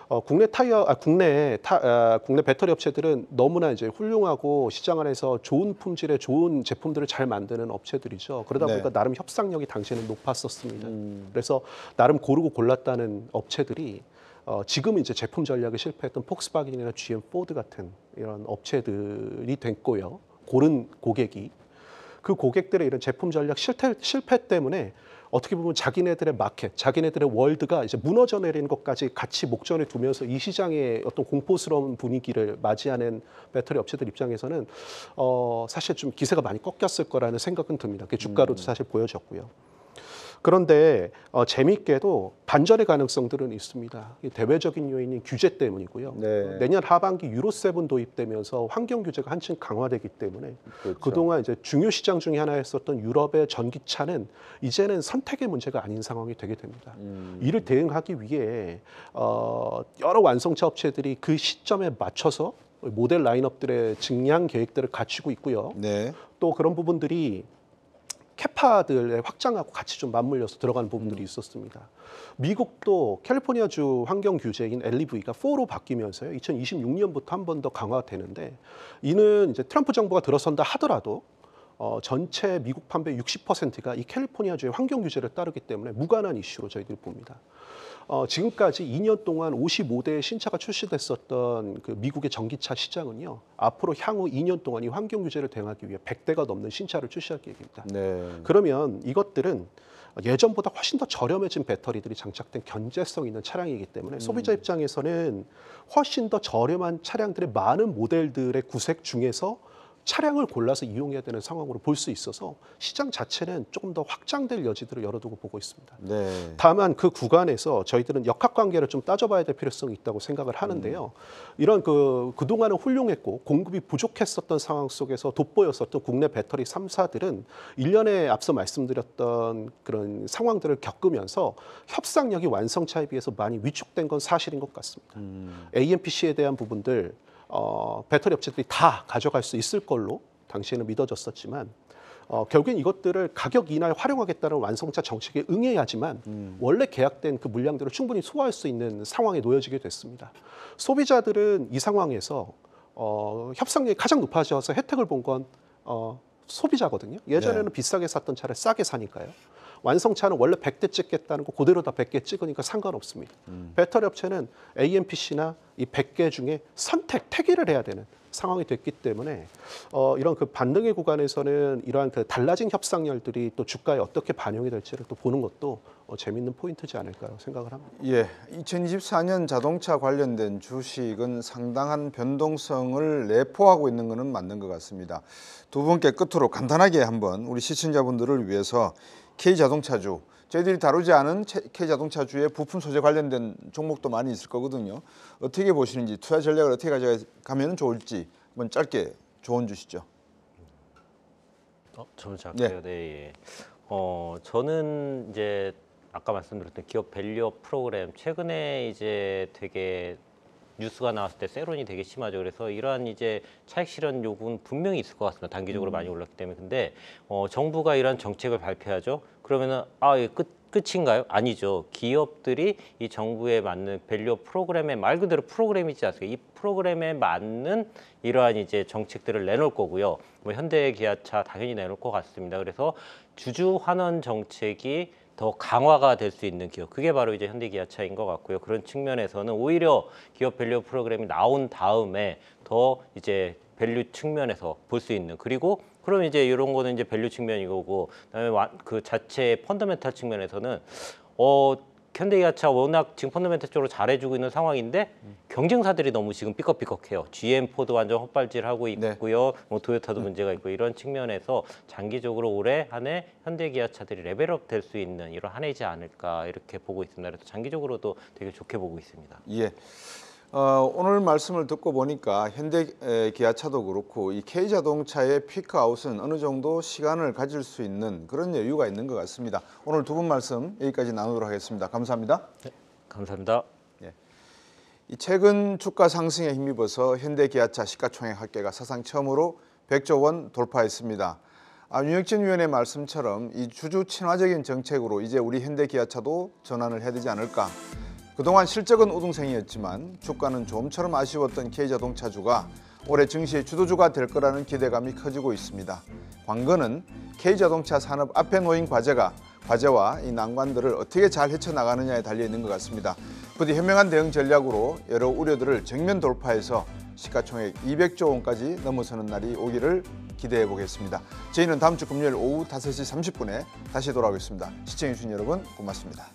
어, 국내 타이어, 아, 국내 타, 아, 국내 배터리 업체들은 너무나 이제 훌륭하고 시장 안에서 좋은 품질의 좋은 제품들을 잘 만드는 업체들이죠. 그러다 네. 보니까 네. 나름 협상력이 당시에는 높았었습니다. 음. 그래서 나름 고르고 골랐다는 업체들이 어, 지금 이제 제품 전략에 실패했던 폭스바겐이나 GM, 포드 같은 이런 업체들이 됐고요. 고른 고객이 그 고객들의 이런 제품 전략 실패, 실패 때문에 어떻게 보면 자기네들의 마켓, 자기네들의 월드가 이제 무너져 내리는 것까지 같이 목전에 두면서 이 시장의 어떤 공포스러운 분위기를 맞이하는 배터리 업체들 입장에서는 어, 사실 좀 기세가 많이 꺾였을 거라는 생각은 듭니다. 그 주가로도 음. 사실 보여졌고요. 그런데 어, 재미있게도 반전의 가능성들은 있습니다. 대외적인 요인인 규제 때문이고요. 네. 내년 하반기 유로세븐 도입되면서 환경 규제가 한층 강화되기 때문에 그렇죠. 그동안 이제 중요 시장 중에 하나였었던 유럽의 전기차는 이제는 선택의 문제가 아닌 상황이 되게 됩니다. 음. 이를 대응하기 위해 어, 여러 완성차 업체들이 그 시점에 맞춰서 모델 라인업들의 증량 계획들을 갖추고 있고요. 네. 또 그런 부분들이 캐파들의 확장하고 같이 좀 맞물려서 들어간 부분들이 있었습니다. 미국도 캘리포니아주 환경 규제인 LEV가 4로 바뀌면서요. 2026년부터 한 번 더 강화되는데 이는 이제 트럼프 정부가 들어선다 하더라도 어, 전체 미국 판매 60%가 이 캘리포니아주의 환경 규제를 따르기 때문에 무관한 이슈로 저희들이 봅니다. 어, 지금까지 2년 동안 55대의 신차가 출시됐었던 그 미국의 전기차 시장은요. 앞으로 향후 2년 동안 이 환경 규제를 대응하기 위해 100대가 넘는 신차를 출시할 계획입니다. 네. 그러면 이것들은 예전보다 훨씬 더 저렴해진 배터리들이 장착된 견제성 있는 차량이기 때문에 소비자 음. 입장에서는 훨씬 더 저렴한 차량들의 많은 모델들의 구색 중에서 차량을 골라서 이용해야 되는 상황으로 볼 수 있어서 시장 자체는 조금 더 확장될 여지들을 열어두고 보고 있습니다. 네. 다만 그 구간에서 저희들은 역학관계를 좀 따져봐야 될 필요성이 있다고 생각을 하는데요. 음. 이런 그 그동안은 훌륭했고 공급이 부족했었던 상황 속에서 돋보였었던 국내 배터리 3사들은 1년에 앞서 말씀드렸던 그런 상황들을 겪으면서 협상력이 완성차에 비해서 많이 위축된 건 사실인 것 같습니다. 음. AMPC에 대한 부분들 어, 배터리 업체들이 다 가져갈 수 있을 걸로 당시에는 믿어졌었지만 어, 결국엔 이것들을 가격 인하에 활용하겠다는 완성차 정책에 응해야지만 음. 원래 계약된 그 물량들을 충분히 소화할 수 있는 상황에 놓여지게 됐습니다. 소비자들은 이 상황에서 어, 협상력이 가장 높아져서 혜택을 본 건 어, 소비자거든요. 예전에는 네. 비싸게 샀던 차를 싸게 사니까요. 완성차는 원래 100대 찍겠다는 거 그대로 다 100개 찍으니까 상관없습니다. 음. 배터리 업체는 AMPC나 이 100개 중에 선택, 태기를 해야 되는 상황이 됐기 때문에 어, 이런 그 반등의 구간에서는 이러한 그 달라진 협상열들이 또 주가에 어떻게 반영이 될지를 또 보는 것도 어, 재밌는 포인트지 않을까라고 생각을 합니다. 예, 2024년 자동차 관련된 주식은 상당한 변동성을 내포하고 있는 것은 맞는 것 같습니다. 두 분께 끝으로 간단하게 한번 우리 시청자분들을 위해서 K자동차주 저희들이 다루지 않은 K자동차주의 부품 소재 관련된 종목도 많이 있을 거거든요. 어떻게 보시는지 투자 전략을 어떻게 가져가면 좋을지 한번 짧게 조언 주시죠. 어, 저는 잘게요 네. 네 예. 어, 저는 이제 아까 말씀드렸던 기업 밸류업 프로그램 최근에 이제 되게 뉴스가 나왔을 때 세론이 되게 심하죠. 그래서 이러한 이제 차익 실현 요구는 분명히 있을 것 같습니다. 단기적으로 음. 많이 올랐기 때문에. 근데 어, 정부가 이런 정책을 발표하죠. 그러면은 아, 이 예, 끝 끝인가요? 아니죠. 기업들이 이 정부에 맞는 밸류 프로그램에말 그대로 프로그램이지 않습니까? 이 프로그램에 맞는 이러한 이제 정책들을 내놓을 거고요. 뭐 현대 기아차 당연히 내놓을 것 같습니다. 그래서 주주 환원 정책이 더 강화가 될 수 있는 기업 그게 바로 이제 현대기아차인 것 같고요 그런 측면에서는 오히려 기업 밸류 프로그램이 나온 다음에 더 이제 밸류 측면에서 볼 수 있는 그리고 그럼 이제 이런 거는 이제 밸류 측면이고 그다음에 그 자체의 펀더멘탈 측면에서는 어 현대기아차 워낙 지금 펀더멘탈쪽으로 잘해주고 있는 상황인데 경쟁사들이 너무 지금 삐걱삐걱해요. GM, 포드 완전 헛발질하고 네. 있고요. 뭐 네. 뭐도요타도 문제가 있고 이런 측면에서 장기적으로 올해 한 해 현대기아차들이 레벨업 될 수 있는 이런 한 해지 않을까 이렇게 보고 있습니다. 그래서 장기적으로도 되게 좋게 보고 있습니다. 예. 어, 오늘 말씀을 듣고 보니까 현대 기아차도 그렇고 이 K자동차의 피크아웃은 어느 정도 시간을 가질 수 있는 그런 여유가 있는 것 같습니다. 오늘 두 분 말씀 여기까지 나누도록 하겠습니다. 감사합니다. 네, 감사합니다. 예. 이 최근 주가 상승에 힘입어서 현대 기아차 시가총액 합계가 사상 처음으로 100조 원 돌파했습니다. 아, 윤혁진 위원의 말씀처럼 이 주주 친화적인 정책으로 이제 우리 현대 기아차도 전환을 해야 되지 않을까 그동안 실적은 우등생이었지만 주가는 좀처럼 아쉬웠던 K자동차주가 올해 증시의 주도주가 될 거라는 기대감이 커지고 있습니다. 광건은 K자동차 산업 앞에 놓인 과제가 과제와 이 난관들을 어떻게 잘 헤쳐나가느냐에 달려있는 것 같습니다. 부디 현명한 대응 전략으로 여러 우려들을 정면 돌파해서 시가총액 200조 원까지 넘어서는 날이 오기를 기대해 보겠습니다. 저희는 다음 주 금요일 오후 5시 30분에 다시 돌아오겠습니다. 시청해주신 여러분 고맙습니다.